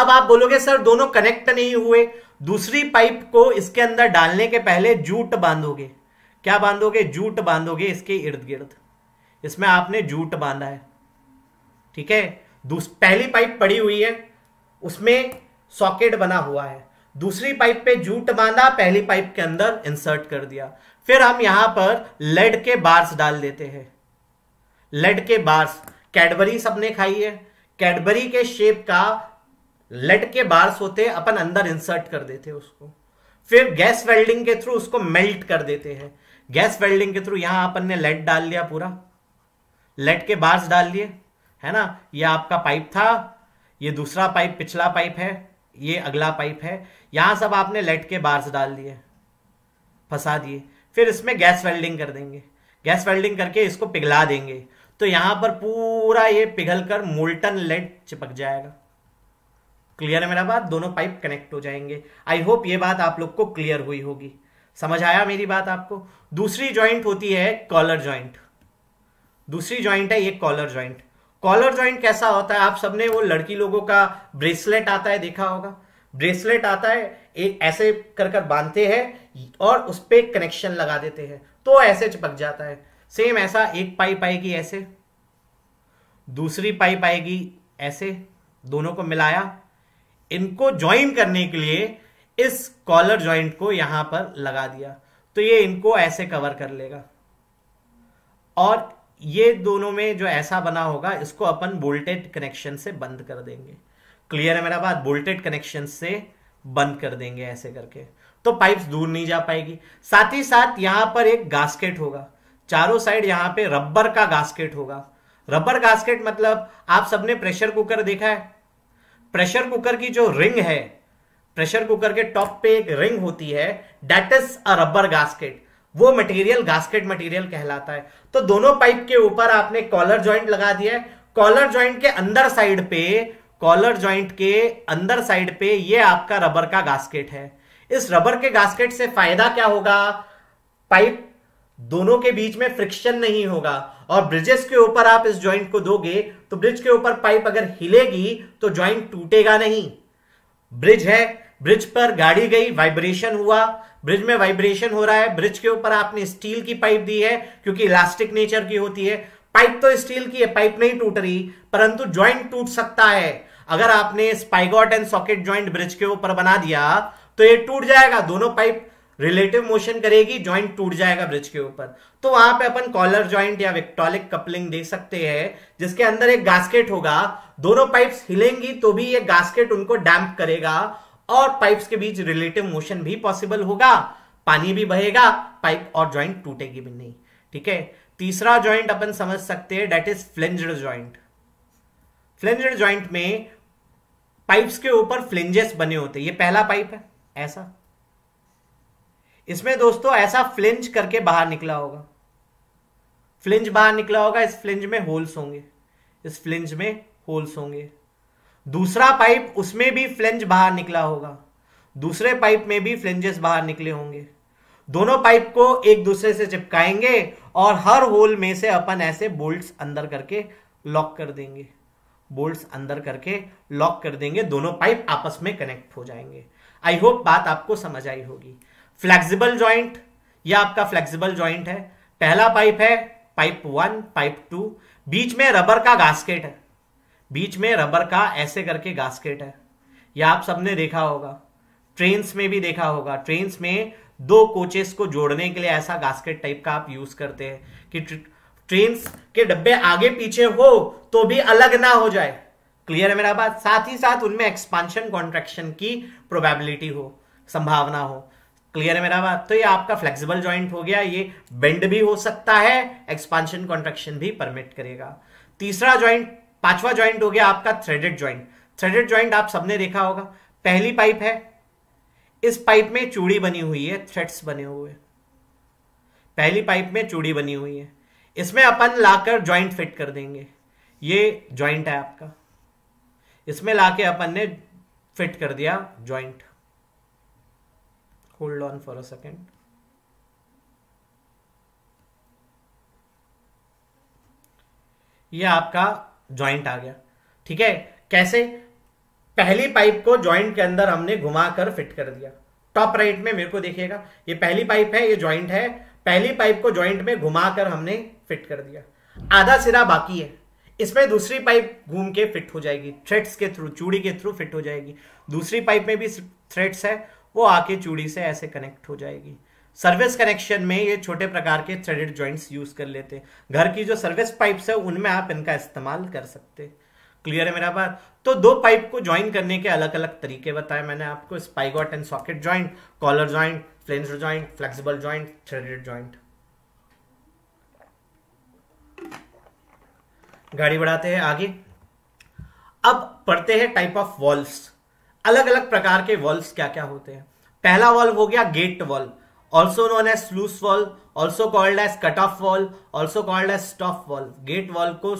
अब आप बोलोगे सर दोनों कनेक्ट नहीं हुए दूसरी पाइप को इसके अंदर डालने के पहले जूट बांधोगे क्या बांधोगे जूट बांधोगे इसके इर्द गिर्द इसमें आपने जूट बांधा है ठीक है पहली पाइप पड़ी हुई है उसमें सॉकेट बना हुआ है दूसरी पाइप पे जूट बांधा पहली पाइप के अंदर इंसर्ट कर दिया फिर हम यहां पर लेड के बार्स डाल देते हैं लेड के बार्स कैडबरी सबने खाई है कैडबरी के शेप का लेड के बार्स होते अपन अंदर इंसर्ट कर देते हैं उसको फिर गैस वेल्डिंग के थ्रू उसको मेल्ट कर देते हैं गैस वेल्डिंग के थ्रू यहां अपन ने लेड डाल लिया पूरा लेट के बार्स डाल दिए है ना ये आपका पाइप था ये दूसरा पाइप पिछला पाइप है ये अगला पाइप है यहां सब आपने लेट के बार्स डाल दिए फंसा दिए फिर इसमें गैस वेल्डिंग कर देंगे गैस वेल्डिंग करके इसको पिघला देंगे तो यहां पर पूरा ये पिघल कर मोल्टन लेड चिपक जाएगा क्लियर है मेरा बात दोनों पाइप कनेक्ट हो जाएंगे आई होप ये बात आप लोग को क्लियर हुई होगी समझ आया मेरी बात आपको दूसरी ज्वाइंट होती है कॉलर ज्वाइंट दूसरी ज्वाइंट है ये कॉलर ज्वाइंट कॉलर ज्वाइंट कैसा होता है आप सबने वो लड़की लोगों का ब्रेसलेट आता है देखा होगा ब्रेसलेट आता है एक ऐसे कर कर बांधते हैं और उस पर कनेक्शन लगा देते हैं तो ऐसे चिपक जाता है सेम ऐसा एक पाइप आएगी ऐसे दूसरी पाइप आएगी ऐसे दोनों को मिलाया इनको ज्वाइन करने के लिए इस कॉलर ज्वाइंट को यहां पर लगा दिया तो ये इनको ऐसे कवर कर लेगा और ये दोनों में जो ऐसा बना होगा इसको अपन बोल्टेड कनेक्शन से बंद कर देंगे क्लियर है मेरा बात बोल्टेड कनेक्शन से बंद कर देंगे ऐसे करके तो पाइप्स दूर नहीं जा पाएगी साथ ही साथ यहां पर एक गास्केट होगा चारों साइड यहां पे रबर का गास्केट होगा रबर गास्केट मतलब आप सबने प्रेशर कुकर देखा है प्रेशर कुकर की जो रिंग है प्रेशर कुकर के टॉप पे एक रिंग होती है that is a rubber gasket वो मटेरियल गास्केट मटेरियल कहलाता है तो दोनों पाइप के ऊपर आपने कॉलर ज्वाइंट लगा दिया है कॉलर ज्वाइंट के अंदर साइड पे कॉलर ज्वाइंट के अंदर साइड पे ये आपका रबर का गास्केट है इस रबर के गास्केट से फायदा क्या होगा पाइप दोनों के बीच में फ्रिक्शन नहीं होगा और ब्रिजेस के ऊपर आप इस ज्वाइंट को दोगे तो ब्रिज के ऊपर पाइप अगर हिलेगी तो ज्वाइंट टूटेगा नहीं ब्रिज है ब्रिज पर गाड़ी गई वाइब्रेशन हुआ ब्रिज में वाइब्रेशन हो रहा है ब्रिज के ऊपर आपने स्टील की पाइप दी है क्योंकि इलास्टिक नेचर की होती है पाइप तो स्टील की है पाइप नहीं टूट रही परंतु ज्वाइंट टूट सकता है अगर आपने spigot and socket joint bridge के ऊपर बना दिया तो ये टूट जाएगा दोनों पाइप रिलेटिव मोशन करेगी ज्वाइंट टूट जाएगा ब्रिज के ऊपर तो वहां पे अपन कॉलर ज्वाइंट या विक्टोलिक कपलिंग दे सकते हैं जिसके अंदर एक गास्केट होगा दोनों पाइप्स हिलेंगी तो भी ये गास्केट उनको डैम्प करेगा और पाइप्स के बीच रिलेटिव मोशन भी पॉसिबल होगा पानी भी बहेगा पाइप और ज्वाइंट टूटेगी भी नहीं ठीक है तीसरा ज्वाइंट अपन समझ सकते हैं that is flanged joint flanged joint में पाइप्स के ऊपर फ्लेंजेस बने होते हैं ये पहला पाइप है ऐसा इसमें दोस्तों ऐसा फ्लिंज करके बाहर निकला होगा फ्लिंज बाहर निकला होगा इस फ्लिंज में होल्स होंगे इस फ्लिंज में होल्स होंगे दूसरा पाइप उसमें भी फ्लेंज बाहर निकला होगा दूसरे पाइप में भी फ्लेंजेस बाहर निकले होंगे दोनों पाइप को एक दूसरे से चिपकाएंगे और हर होल में से अपन ऐसे बोल्ट्स अंदर करके लॉक कर देंगे बोल्ट्स अंदर करके लॉक कर देंगे दोनों पाइप आपस में कनेक्ट हो जाएंगे आई होप बात आपको समझ आई होगी फ्लेक्सिबल ज्वाइंट यह आपका फ्लेक्सिबल ज्वाइंट है पहला पाइप है पाइप वन पाइप टू बीच में रबर का गास्केट है बीच में रबर का ऐसे करके गास्केट है या आप सबने देखा होगा ट्रेन्स में भी देखा होगा ट्रेन्स में दो कोचेस को जोड़ने के लिए ऐसा गास्केट टाइप का आप यूज करते हैं कि ट्रेन के डब्बे आगे पीछे हो तो भी अलग ना हो जाए क्लियर है मेरा बात साथ ही साथ उनमें एक्सपांशन कॉन्ट्रेक्शन की प्रोबेबिलिटी हो संभावना हो क्लियर है मेरा बात तो ये आपका फ्लेक्सिबल जॉइंट हो गया ये बेंड भी हो सकता है एक्सपांशन कॉन्ट्रेक्शन भी परमिट करेगा तीसरा ज्वाइंट पांचवा ज्वाइंट हो गया आपका थ्रेडेड ज्वाइंट थ्रेडेड ज्वाइंट आप सबने देखा होगा पहली पाइप है इस पाइप में चूड़ी बनी हुई है थ्रेड्स बने हुए पहली पाइप में चूड़ी बनी हुई है इसमें अपन लाकर ज्वाइंट फिट कर देंगे ये ज्वाइंट है आपका इसमें लाके अपन ने फिट कर दिया joint hold on for a second ये आपका ज्वाइंट आ गया ठीक है कैसे पहली पाइप को ज्वाइंट के अंदर हमने घुमा कर फिट कर दिया टॉप राइट में मेरे को देखिएगा ये पहली पाइप है ये ज्वाइंट है पहली पाइप को ज्वाइंट में घुमा कर हमने फिट कर दिया आधा सिरा बाकी है इसमें दूसरी पाइप घूम के फिट हो जाएगी थ्रेड्स के थ्रू चूड़ी के थ्रू फिट हो जाएगी दूसरी पाइप में भी थ्रेड्स है वो आके चूड़ी से ऐसे कनेक्ट हो जाएगी सर्विस कनेक्शन में ये छोटे प्रकार के थ्रेडेड ज्वाइंट्स यूज कर लेते हैं घर की जो सर्विस पाइप्स है उनमें आप इनका इस्तेमाल कर सकते क्लियर है मेरा बात तो दो पाइप को ज्वाइन करने के अलग अलग तरीके बताए मैंने आपको spigot and socket joint collar joint flange joint flexible joint threaded joint गाड़ी बढ़ाते हैं आगे अब पढ़ते हैं टाइप ऑफ वॉल्व अलग अलग प्रकार के वॉल्व क्या क्या होते हैं पहला वॉल्व हो गया gate valve also known as sluice wall, also called as cutoff wall, also called as stop wall. Gate wall को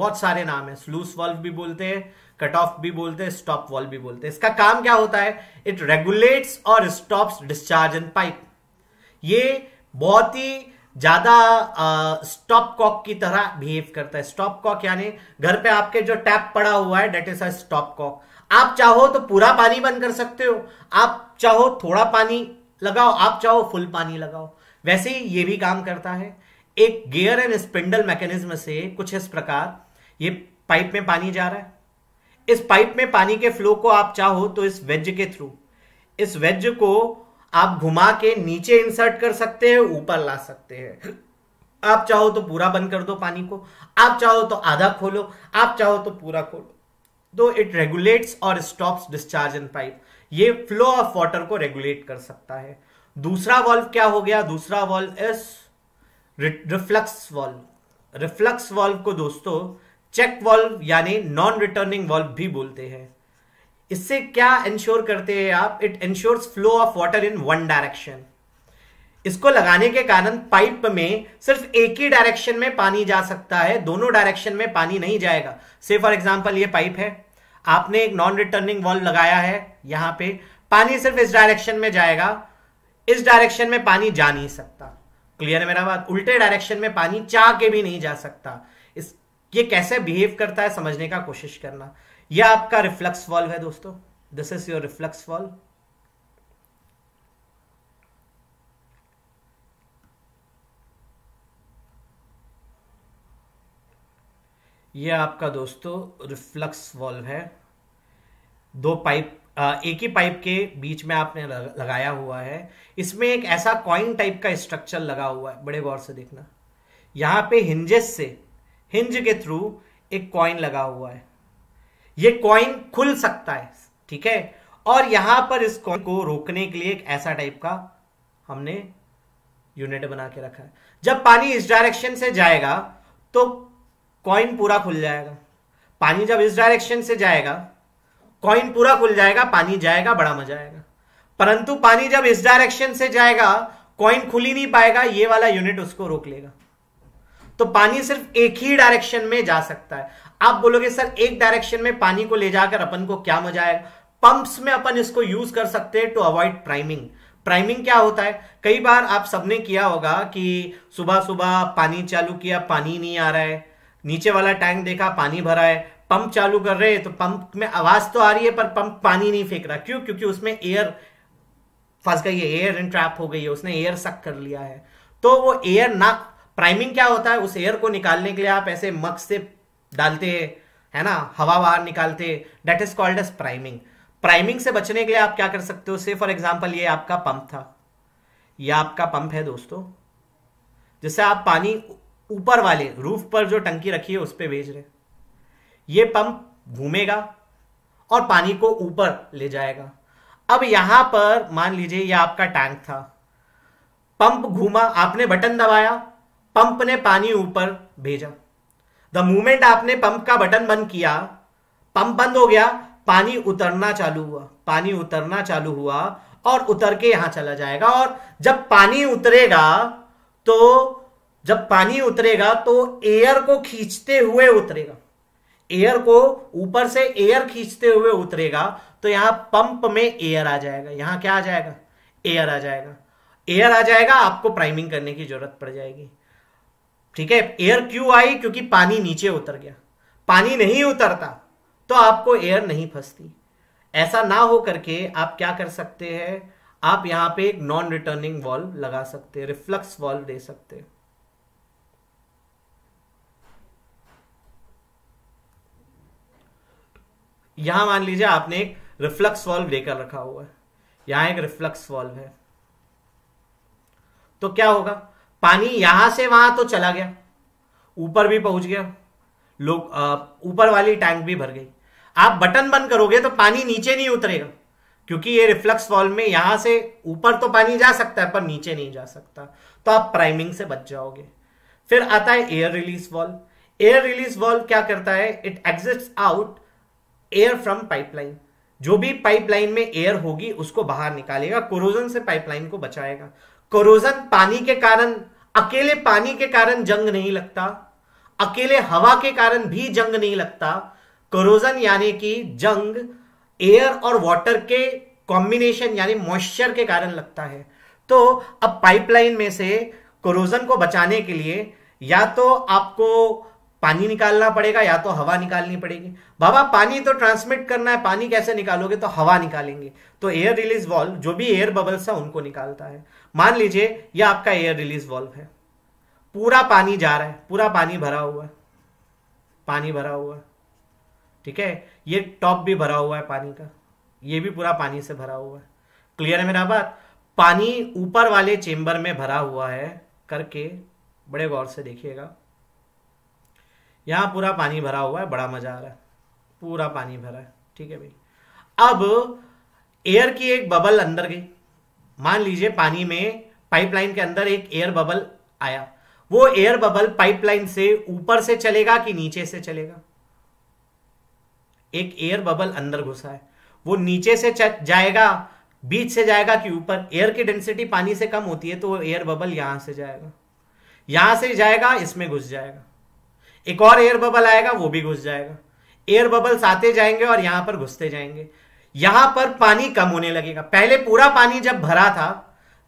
बहुत सारे नाम है स्लूस वॉल्व भी बोलते हैं कट ऑफ भी बोलते हैं स्टॉप वॉल्व भी बोलते हैं इसका काम क्या होता है इट रेगुलेट्स और स्टॉप्स डिस्चार्ज इन पाइप ये बहुत ही ज्यादा स्टॉप कॉक की तरह बिहेव करता है स्टॉप कॉक यानी घर पे आपके जो टैप पड़ा हुआ है डेट इज अटॉप कॉक आप चाहो तो पूरा पानी बंद कर सकते हो आप चाहो थोड़ा पानी लगाओ आप चाहो फुल पानी लगाओ वैसे ही ये भी काम करता है एक गियर एंड स्पिंडल मैकेनिज्म से कुछ इस प्रकार ये पाइप में पानी जा रहा है इस पाइप में पानी के फ्लो को आप चाहो तो इस वेज के थ्रू इस वेज को आप घुमा के नीचे इंसर्ट कर सकते हैं ऊपर ला सकते हैं आप चाहो तो पूरा बंद कर दो पानी को आप चाहो तो आधा खोलो आप चाहो तो पूरा खोलो तो इट रेगुलेट्स और स्टॉप्स डिस्चार्ज इन पाइप ये फ्लो ऑफ वाटर को रेगुलेट कर सकता है दूसरा वॉल्व क्या हो गया दूसरा वॉल्व इस रिफ्लक्स वॉल्व रिफ्लक्स वॉल्व को दोस्तों चेक वॉल्व यानी नॉन रिटर्निंग वॉल्व भी बोलते हैं इससे क्या इंश्योर करते हैं आप it ensures flow of water in one direction इसको लगाने के कारण पाइप में सिर्फ एक ही डायरेक्शन में पानी जा सकता है दोनों डायरेक्शन में पानी नहीं जाएगा से फॉर एग्जाम्पल ये पाइप है आपने एक नॉन रिटर्निंग वॉल्व लगाया है यहां पे पानी सिर्फ इस डायरेक्शन में जाएगा इस डायरेक्शन में पानी जा नहीं सकता क्लियर है मेरा बात उल्टे डायरेक्शन में पानी चाह के भी नहीं जा सकता इस ये कैसे बिहेव करता है समझने का कोशिश करना यह आपका रिफ्लक्स वॉल्व है दोस्तों this is your reflux valve ये आपका दोस्तों रिफ्लक्स वॉल्व है दो पाइप एक ही पाइप के बीच में आपने लगाया हुआ है इसमें एक ऐसा कॉइन टाइप का स्ट्रक्चर लगा हुआ है बड़े गौर से देखना यहां पे हिंजेस से हिंज के थ्रू एक कॉइन लगा हुआ है ये कॉइन खुल सकता है ठीक है और यहां पर इस कॉइन को रोकने के लिए एक ऐसा टाइप का हमने यूनिट बना के रखा है जब पानी इस डायरेक्शन से जाएगा तो कॉइन पूरा खुल जाएगा पानी जब इस डायरेक्शन से जाएगा कॉइन पूरा खुल जाएगा पानी जाएगा बड़ा मजा आएगा परंतु पानी जब इस डायरेक्शन से जाएगा कॉइन खुल ही नहीं पाएगा ये वाला यूनिट उसको रोक लेगा तो पानी सिर्फ एक ही डायरेक्शन में जा सकता है आप बोलोगे सर एक डायरेक्शन में पानी को ले जाकर अपन को क्या मजा आएगा पंप्स में अपन इसको यूज कर सकते हैं टू अवॉइड प्राइमिंग प्राइमिंग क्या होता है कई बार आप सबने किया होगा कि सुबह सुबह पानी चालू किया पानी नहीं आ रहा है नीचे वाला टैंक देखा पानी भरा है पंप चालू कर रहे हैं तो पंप में आवाज तो आ रही है पर पंप पानी नहीं फेंक रहा क्यों क्योंकि उसमें एयर फंस गई है एयर ट्रैप हो गई है उसने एयर सक कर लिया है तो वो एयर ना प्राइमिंग क्या होता है उस एयर को निकालने के लिए आप ऐसे मग से डालते हैं है ना हवा बाहर निकालते that is called as priming priming से बचने के लिए आप क्या कर सकते हो से फॉर एग्जाम्पल ये आपका पंप था यह आपका पंप है दोस्तों जिससे आप पानी ऊपर वाले रूफ पर जो टंकी रखी है उस पर भेज रहे ये पंप घूमेगा और पानी को ऊपर ले जाएगा अब यहां पर मान लीजिए ये आपका टैंक था पंप घूमा आपने बटन दबाया पंप ने पानी ऊपर भेजा द मूमेंट आपने पंप का बटन बंद किया पंप बंद हो गया पानी उतरना चालू हुआ पानी उतरना चालू हुआ और उतर के यहां चला जाएगा और जब पानी उतरेगा तो जब पानी उतरेगा तो एयर को खींचते हुए उतरेगा एयर को ऊपर से एयर खींचते हुए उतरेगा तो यहां पंप में एयर आ जाएगा यहां क्या आ जाएगा एयर आ जाएगा एयर आ जाएगा आपको प्राइमिंग करने की जरूरत पड़ जाएगी ठीक है एयर क्यों आई क्योंकि पानी नीचे उतर गया पानी नहीं उतरता तो आपको एयर नहीं फंसती ऐसा ना हो करके आप क्या कर सकते हैं आप यहां पे एक नॉन रिटर्निंग वॉल्व लगा सकते हैं रिफ्लक्स वॉल्व दे सकते हैं यहां मान लीजिए आपने एक रिफ्लक्स वॉल्व लेकर रखा हुआ है यहां एक रिफ्लक्स वॉल्व है तो क्या होगा पानी यहां से वहां तो चला गया ऊपर भी पहुंच गया लोग ऊपर वाली टैंक भी भर गई आप बटन बंद करोगे तो पानी नीचे नहीं उतरेगा क्योंकि ये रिफ्लक्स वॉल्व में यहां से ऊपर तो पानी जा सकता है पर नीचे नहीं जा सकता तो आप प्राइमिंग से बच जाओगे फिर आता है air release valve air release valve क्या करता है it exhaust out air from pipeline जो भी पाइपलाइन में एयर होगी उसको बाहर निकालेगा कोरोजन से पाइपलाइन को बचाएगा कोरोजन पानी के कारण अकेले पानी के कारण जंग नहीं लगता अकेले हवा के कारण भी जंग नहीं लगता कोरोजन यानी कि जंग एयर और वाटर के कॉम्बिनेशन यानी मॉइस्चर के कारण लगता है तो अब पाइपलाइन में से कोरोजन को बचाने के लिए या तो आपको पानी निकालना पड़ेगा या तो हवा निकालनी पड़ेगी बाबा पानी तो ट्रांसमिट करना है पानी कैसे निकालोगे तो हवा निकालेंगे तो एयर रिलीज वॉल्व जो भी एयर बबल्स है उनको निकालता है मान लीजिए यह आपका एयर रिलीज वॉल्व है पूरा पानी जा रहा है पूरा पानी भरा हुआ है पानी भरा हुआ है ठीक है ये टॉप भी भरा हुआ है पानी का ये भी पूरा पानी से भरा हुआ है क्लियर है मेरा बात पानी ऊपर वाले चेम्बर में भरा हुआ है करके बड़े गौर से देखिएगा यहाँ पूरा पानी भरा हुआ है बड़ा मजा आ रहा है पूरा पानी भरा है ठीक है भाई अब एयर की एक बबल अंदर गई मान लीजिए पानी में पाइपलाइन के अंदर एक एयर बबल आया वो एयर बबल पाइपलाइन से ऊपर से चलेगा कि नीचे से चलेगा एक एयर बबल अंदर घुसा है वो नीचे से जाएगा बीच से जाएगा कि ऊपर एयर की डेंसिटी पानी से कम होती है तो वो एयर बबल यहां से जाएगा यहां से जाएगा इसमें घुस जाएगा एक और एयर बबल आएगा वो भी घुस जाएगा एयर बबल्स आते जाएंगे और यहां पर घुसते जाएंगे यहां पर पानी कम होने लगेगा पहले पूरा पानी जब भरा था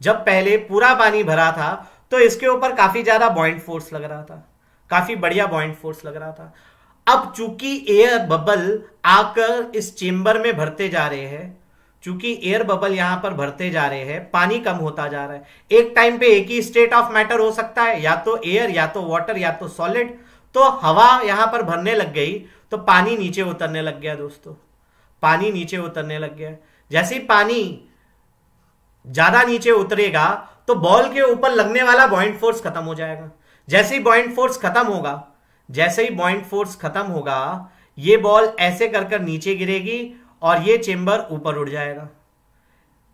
जब पहले पूरा पानी भरा था तो इसके ऊपर काफी ज्यादा बॉइंट फोर्स लग रहा था काफी बढ़िया बॉइंट फोर्स लग रहा था अब चूंकि एयर बबल आकर इस चेंबर में भरते जा रहे हैं चूंकि एयर बबल यहां पर भरते जा रहे हैं पानी कम होता जा रहा है एक टाइम पे एक ही स्टेट ऑफ मैटर हो सकता है या तो एयर या तो वाटर या तो सॉलिड तो हवा यहां पर भरने लग गई तो पानी नीचे उतरने लग गया दोस्तों पानी नीचे उतरने लग गया जैसे ही पानी ज्यादा नीचे उतरेगा तो बॉल के ऊपर लगने वाला बॉइंट फोर्स खत्म हो जाएगा जैसे ही बॉइंट फोर्स खत्म होगा जैसे ही बॉइंट फोर्स खत्म होगा ये बॉल ऐसे कर कर नीचे गिरेगी और ये चेंबर ऊपर उड़ जाएगा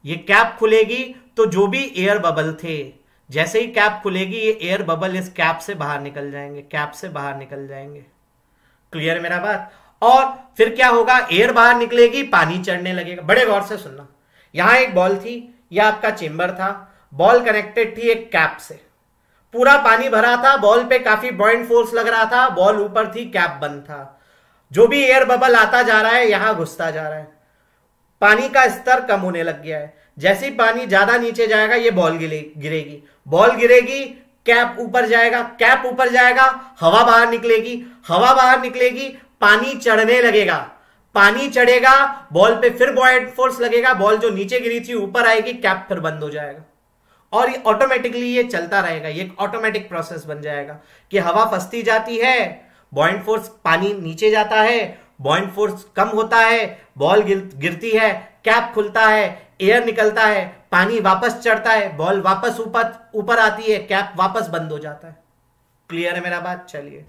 ये कैप खुलेगी तो जो भी एयर बबल थे जैसे ही कैप खुलेगी ये एयर बबल इस कैप से बाहर निकल जाएंगे कैप से बाहर निकल जाएंगे क्लियर मेरा बात और फिर क्या होगा एयर बाहर निकलेगी पानी चढ़ने लगेगा बड़े गौर से सुनना यहां एक बॉल थी यह आपका चेंबर था बॉल कनेक्टेड थी एक कैप से पूरा पानी भरा था बॉल पे काफी बॉइंट फोर्स लग रहा था बॉल ऊपर थी कैप बंद था जो भी एयर बबल आता जा रहा है यहां घुसता जा रहा है पानी का स्तर कम होने लग गया है जैसे ही पानी ज्यादा नीचे जाएगा ये बॉल गिरेगी बॉल गिरेगी कैप ऊपर जाएगा कैप ऊपर जाएगा हवा बाहर निकलेगी हवा बाहर निकलेगी पानी चढ़ने लगेगा पानी चढ़ेगा बॉल पे फिर बॉयड फोर्स लगेगा बॉल जो नीचे गिरी थी ऊपर आएगी कैप फिर बंद हो जाएगा और ये ऑटोमेटिकली ये चलता रहेगा ये ऑटोमेटिक प्रोसेस बन जाएगा कि हवा फंसती जाती है बॉइंट फोर्स पानी नीचे जाता है बॉइंट फोर्स कम होता है बॉल गिरती है कैप खुलता है एयर निकलता है पानी वापस चढ़ता है बॉल वापस ऊपर ऊपर आती है कैप वापस बंद हो जाता है क्लियर है मेरा बात चलिए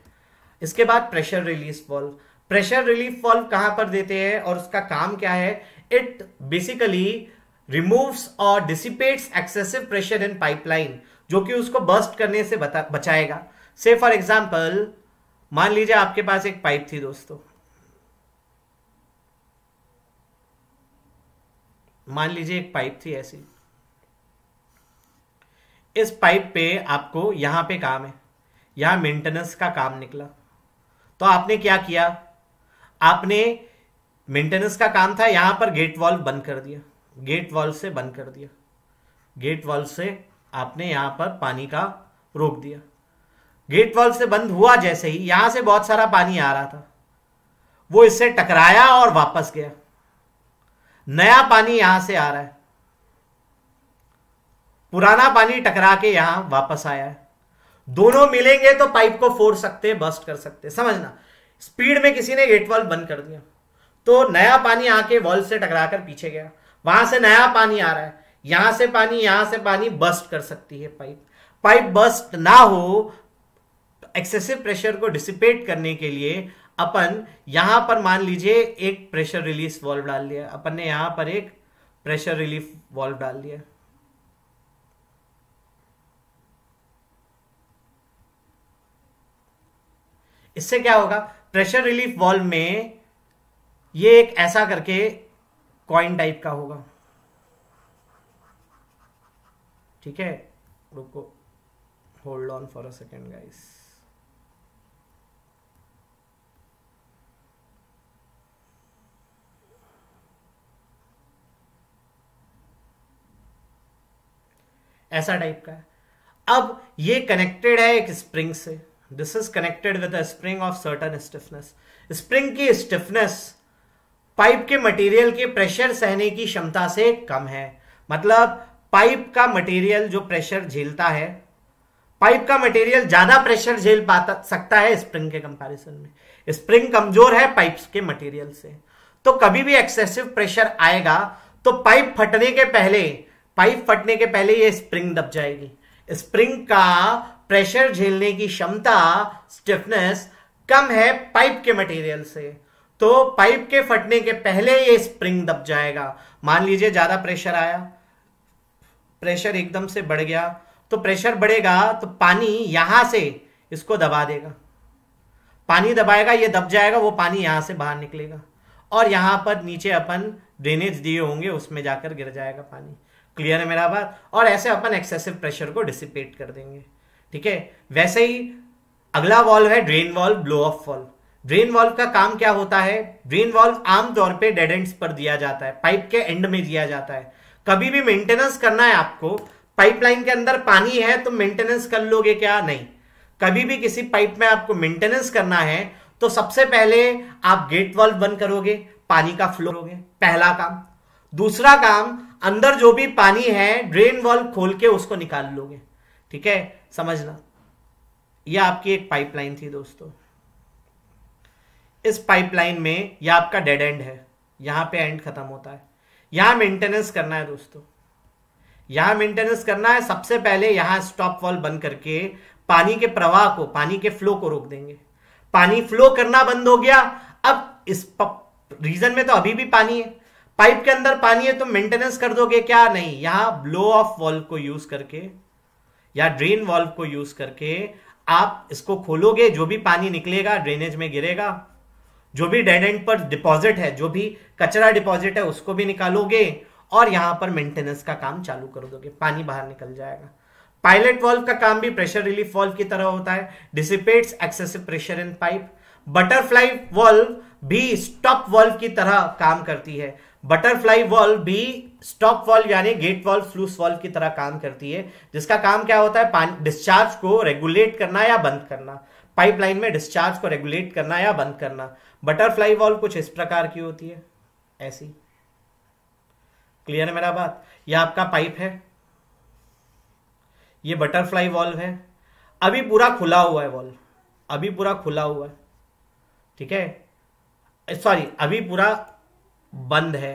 इसके बाद pressure release valve pressure relief valve कहां पर देते हैं और उसका काम क्या है इट बेसिकली रिमूव्स और dissipates excessive pressure in pipeline जो कि उसको बस्ट करने से बचाएगा से फॉर एग्जाम्पल मान लीजिए आपके पास एक पाइप थी दोस्तों मान लीजिए एक पाइप थी ऐसी इस पाइप पे आपको यहां पे काम है यहां मेंटेनेंस का काम निकला तो आपने क्या किया आपने मेंटेनेंस का काम था यहां पर गेट वॉल्व बंद कर दिया गेट वॉल्व से बंद कर दिया गेट वॉल्व से आपने यहां पर पानी का रोक दिया गेट वॉल्व से बंद हुआ जैसे ही यहां से बहुत सारा पानी आ रहा था वो इससे टकराया और वापस गया नया पानी यहां से आ रहा है पुराना पानी टकरा के यहां वापस आया है दोनों मिलेंगे तो पाइप को फोड़ सकते हैं बस्ट कर सकते हैं समझना स्पीड में किसी ने गेट वॉल बंद कर दिया तो नया पानी आके वॉल से टकरा कर पीछे गया वहां से नया पानी आ रहा है यहां से पानी यहां से पानी बस्ट कर सकती है पाइप पाइप बस्ट ना हो एक्सेसिव प्रेशर को डिसिपेट करने के लिए अपन यहां पर मान लीजिए एक प्रेशर रिलीफ वॉल्व डाल लिया अपन ने यहां पर एक प्रेशर रिलीफ वॉल्व डाल लिया इससे क्या होगा प्रेशर रिलीफ वॉल्व में ये एक ऐसा करके कॉइन टाइप का होगा ठीक है रुको hold on for a second guys ऐसा टाइप का है अब ये कनेक्टेड है एक स्प्रिंग से this is connected with spring of certain stiffness spring की स्टिफनेस पाइप के मटेरियल के प्रेशर सहने की क्षमता से कम है मतलब पाइप का मटेरियल जो प्रेशर झेलता है पाइप का मटेरियल ज्यादा प्रेशर झेल पाता सकता है स्प्रिंग के कंपैरिजन में स्प्रिंग कमजोर है पाइप के मटेरियल से तो कभी भी एक्सेसिव प्रेशर आएगा तो पाइप फटने के पहले पाइप फटने के पहले ये स्प्रिंग दब जाएगी स्प्रिंग का प्रेशर झेलने की क्षमता स्टिफनेस कम है पाइप के मटेरियल से तो पाइप के फटने के पहले ये स्प्रिंग दब जाएगा मान लीजिए ज्यादा प्रेशर आया प्रेशर एकदम से बढ़ गया तो प्रेशर बढ़ेगा तो पानी यहां से इसको दबा देगा पानी दबाएगा ये दब जाएगा वो पानी यहां से बाहर निकलेगा और यहां पर नीचे अपन ड्रेनेज दिए होंगे उसमें जाकर गिर जाएगा पानी क्लियर है मेरा बात और ऐसे अपन एक्सेसिव प्रेशर को डिसिपेट कर देंगे ठीक है वैसे ही अगला वॉल्व है drain valve blow off valve drain valve का काम क्या होता है ड्रेन वॉल्व आमतौर पे डेड एंड्स पर दिया जाता है पाइप के एंड में दिया जाता है कभी भी मेंटेनेंस करना है आपको पाइपलाइन के अंदर पानी है तो मेंटेनेंस कर लोगे क्या नहीं कभी भी किसी पाइप में आपको मेंटेनेंस करना है तो सबसे पहले आप गेट वॉल्व बंद करोगे पानी का फ्लो करोगे पहला काम दूसरा काम अंदर जो भी पानी है ड्रेन वॉल्व खोल के उसको निकाल लोगे ठीक है समझना यह आपकी एक पाइपलाइन थी दोस्तों इस पाइपलाइन में यह आपका डेड एंड है यहां पे एंड खत्म होता है यहां मेंटेनेंस करना है दोस्तों यहां मेंटेनेंस करना है सबसे पहले यहां स्टॉप वॉल बंद करके पानी के प्रवाह को पानी के फ्लो को रोक देंगे पानी फ्लो करना बंद हो गया अब इस रीजन में तो अभी भी पानी है पाइप के अंदर पानी है तो मेंटेनेंस कर दोगे क्या नहीं यहां ब्लो ऑफ वॉल्व को यूज करके या ड्रेन वॉल्व को यूज करके आप इसको खोलोगे जो भी पानी निकलेगा ड्रेनेज में गिरेगा जो भी डेड एंड पर डिपॉजिट है जो भी कचरा डिपॉजिट है उसको भी निकालोगे और यहां पर मेंटेनेंस का काम चालू कर दोगे पानी बाहर निकल जाएगा पायलट वॉल्व का काम भी प्रेशर रिलीफ वॉल्व की तरह होता है dissipates excessive pressure in pipe butterfly valve भी स्टॉप वॉल्व की तरह काम करती है बटरफ्लाई वॉल्व भी स्टॉप वॉल्व यानी गेट वॉल्व फ्लूस वॉल्व की तरह काम करती है जिसका काम क्या होता है डिस्चार्ज को रेगुलेट करना या बंद करना पाइपलाइन में डिस्चार्ज को रेगुलेट करना या बंद करना बटरफ्लाई वॉल्व कुछ इस प्रकार की होती है ऐसी क्लियर है मेरा बात यह आपका पाइप है यह बटरफ्लाई वॉल्व है अभी पूरा खुला हुआ है वॉल्व अभी पूरा खुला हुआ है ठीक है सॉरी अभी पूरा बंद है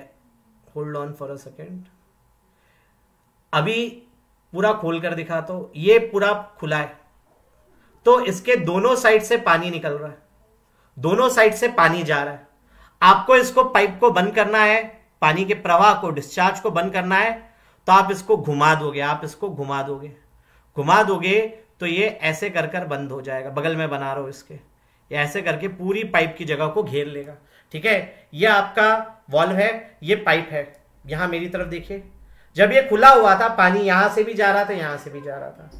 hold on for a second अभी पूरा खोल कर दिखा तो ये पूरा खुला है तो इसके दोनों साइड से पानी निकल रहा है दोनों साइड से पानी जा रहा है आपको इसको पाइप को बंद करना है पानी के प्रवाह को डिस्चार्ज को बंद करना है तो आप इसको घुमा दोगे आप इसको घुमा दोगे घुमा दोगे तो ये ऐसे कर कर बंद हो जाएगा बगल में बना रहा हूं इसके ये ऐसे करके पूरी पाइप की जगह को घेर लेगा ठीक है ये आपका वॉल्व है ये पाइप है यहां मेरी तरफ देखिए जब ये खुला हुआ था पानी यहां से भी जा रहा था यहां से भी जा रहा था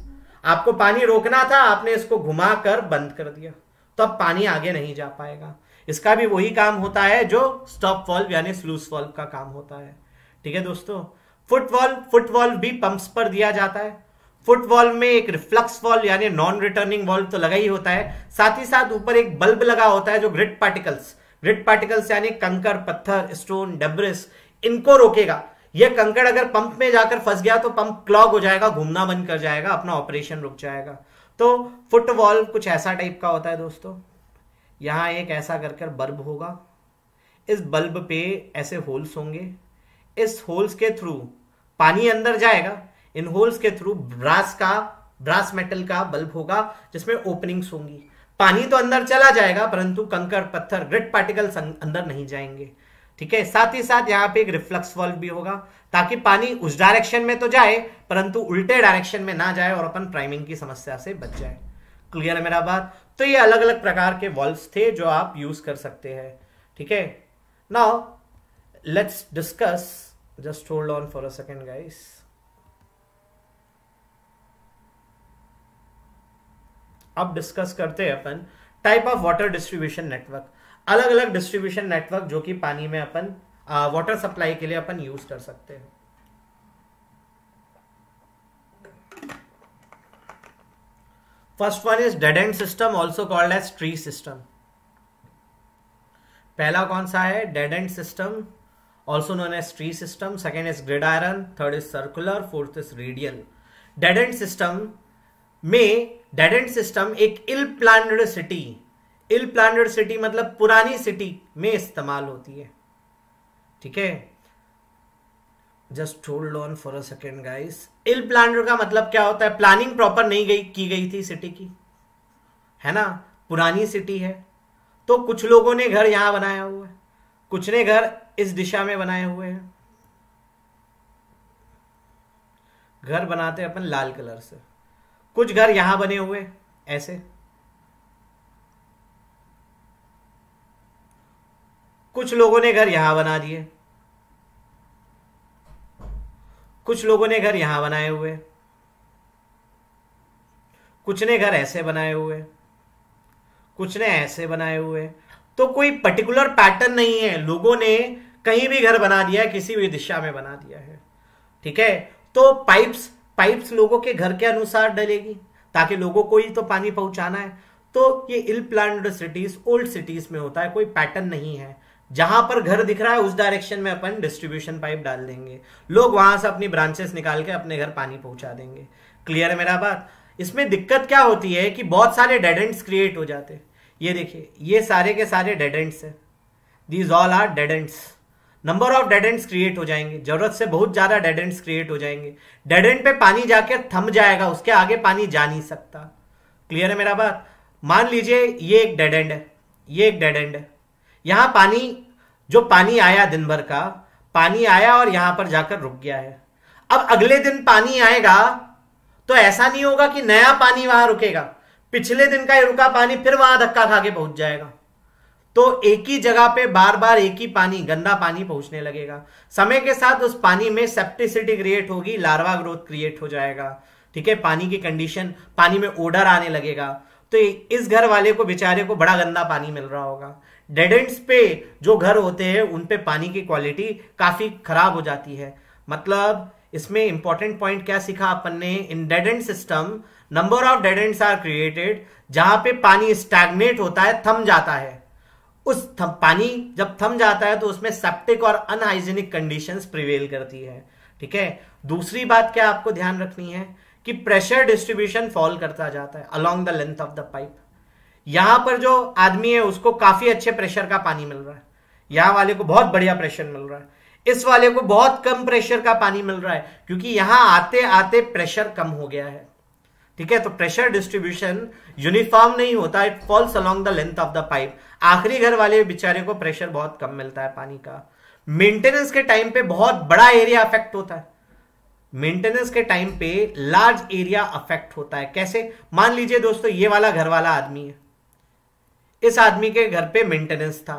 आपको पानी रोकना था आपने इसको घुमा कर बंद कर दिया तो अब पानी आगे नहीं जा पाएगा इसका भी वही काम होता है जो स्टॉप वॉल्व यानी स्लूस वॉल्व का काम होता है ठीक है दोस्तों फुट वॉल्व फुट वॉल्व भी पंप्स पर दिया जाता है फुट वॉल्व में एक रिफ्लक्स वॉल्व यानी नॉन रिटर्निंग वॉल्व तो लगा ही होता है साथ ही साथ ऊपर एक बल्ब लगा होता है जो ग्रिड पार्टिकल्स रिट पार्टिकल्स यानी कंकर पत्थर स्टोन डब्रिस इनको रोकेगा ये कंकड़ अगर पंप में जाकर फंस गया तो पंप क्लॉग हो जाएगा घूमना बंद कर जाएगा अपना ऑपरेशन रुक जाएगा तो फुटवॉल कुछ ऐसा टाइप का होता है दोस्तों यहां एक ऐसा कर कर बल्ब होगा इस बल्ब पे ऐसे होल्स होंगे इस होल्स के थ्रू पानी अंदर जाएगा इन होल्स के थ्रू ब्रास का ब्रास मेटल का बल्ब होगा जिसमें ओपनिंग्स होंगी पानी तो अंदर चला जाएगा परंतु कंकर पत्थर ग्रिट पार्टिकल्स अं-, अंदर नहीं जाएंगे ठीक है साथ ही साथ यहाँ पे एक रिफ्लक्स वॉल्व भी होगा ताकि पानी उस डायरेक्शन में तो जाए परंतु उल्टे डायरेक्शन में ना जाए और अपन प्राइमिंग की समस्या से बच जाए क्लियर है मेरा बात तो ये अलग अलग प्रकार के वॉल्व थे जो आप यूज कर सकते हैं ठीक है now let's discuss just hold on for a second guys अब डिस्कस करते हैं अपन type of water distribution network अलग अलग डिस्ट्रीब्यूशन नेटवर्क जो कि पानी में अपन वाटर सप्लाई के लिए अपन यूज कर सकते हैं first one is dead end system also called as tree system पहला कौन सा है dead end system also known as tree system second is gridiron third is circular fourth is radial dead end system में डेड एंड सिस्टम एक ill planned city ill planned city मतलब पुरानी सिटी में इस्तेमाल होती है ठीक है just hold on for a second guys ill planned का मतलब क्या होता है प्लानिंग प्रॉपर नहीं गई की गई थी सिटी की है ना पुरानी सिटी है तो कुछ लोगों ने घर यहां बनाया हुआ है कुछ ने घर इस दिशा में बनाए हुए हैं घर बनाते हैं अपन लाल कलर से कुछ घर यहां बने हुए ऐसे कुछ लोगों ने घर यहां बना दिए कुछ लोगों ने घर यहां बनाए हुए कुछ ने घर ऐसे बनाए हुए कुछ ने ऐसे बनाए हुए तो कोई पर्टिकुलर पैटर्न नहीं है लोगों ने कहीं भी घर बना दिया है किसी भी दिशा में बना दिया है ठीक है तो पाइप्स पाइप्स लोगों के घर के अनुसार डलेगी ताकि लोगों को ही तो पानी पहुंचाना है तो ये ill plan cities old cities में होता है कोई पैटर्न नहीं है जहां पर घर दिख रहा है उस डायरेक्शन में अपन डिस्ट्रीब्यूशन पाइप डाल देंगे लोग वहां से अपनी ब्रांचेस निकाल के अपने घर पानी पहुंचा देंगे क्लियर है मेरा बात इसमें दिक्कत क्या होती है कि बहुत सारे डेडेंट्स क्रिएट हो जाते हैं ये देखिए ये सारे के सारे डेडेंट्स हैं these all are dead ends number of dead ends create हो जाएंगे जरूरत से बहुत ज्यादा डेड एंड्स क्रिएट हो जाएंगे डेड एंड पे पानी जाके थम जाएगा उसके आगे पानी जा नहीं सकता क्लियर है मेरा बात मान लीजिए ये एक डेड एंड है ये एक डेड एंड है यहां पानी जो पानी आया दिन भर का पानी आया और यहां पर जाकर रुक गया है अब अगले दिन पानी आएगा तो ऐसा नहीं होगा कि नया पानी वहां रुकेगा पिछले दिन का ये रुका पानी फिर वहां धक्का खा के पहुंच जाएगा तो एक ही जगह पे बार बार एक ही पानी गंदा पानी पहुंचने लगेगा समय के साथ उस पानी में सेप्टिसिटी क्रिएट होगी लार्वा ग्रोथ क्रिएट हो जाएगा ठीक है पानी की कंडीशन पानी में ओडर आने लगेगा तो इस घर वाले को बेचारे को बड़ा गंदा पानी मिल रहा होगा डेड एंड्स पे जो घर होते हैं उन पे पानी की क्वालिटी काफी खराब हो जाती है मतलब इसमें इंपॉर्टेंट पॉइंट क्या सीखा अपन ने in dead end system number of dead ends are created जहां पे पानी स्टैग्नेट होता है थम जाता है उस थम, पानी जब थम जाता है तो उसमें सेप्टिक और अनहाइजेनिक कंडीशंस प्रिवेल करती है ठीक है दूसरी बात क्या आपको ध्यान रखनी है कि प्रेशर डिस्ट्रीब्यूशन फॉल करता जाता है along the length of the pipe यहां पर जो आदमी है उसको काफी अच्छे प्रेशर का पानी मिल रहा है यहां वाले को बहुत बढ़िया प्रेशर मिल रहा है इस वाले को बहुत कम प्रेशर का पानी मिल रहा है क्योंकि यहां आते आते प्रेशर कम हो गया है ठीक है तो प्रेशर डिस्ट्रीब्यूशन यूनिफॉर्म नहीं होता it falls along the length of the pipe आखिरी घर वाले बेचारे को प्रेशर बहुत कम मिलता है पानी का मेंटेनेंस के टाइम पे बहुत बड़ा एरिया अफेक्ट होता है मेंटेनेंस के टाइम पे लार्ज एरिया अफेक्ट होता है कैसे मान लीजिए दोस्तों ये वाला घर वाला आदमी है इस आदमी के घर पे मेंटेनेंस था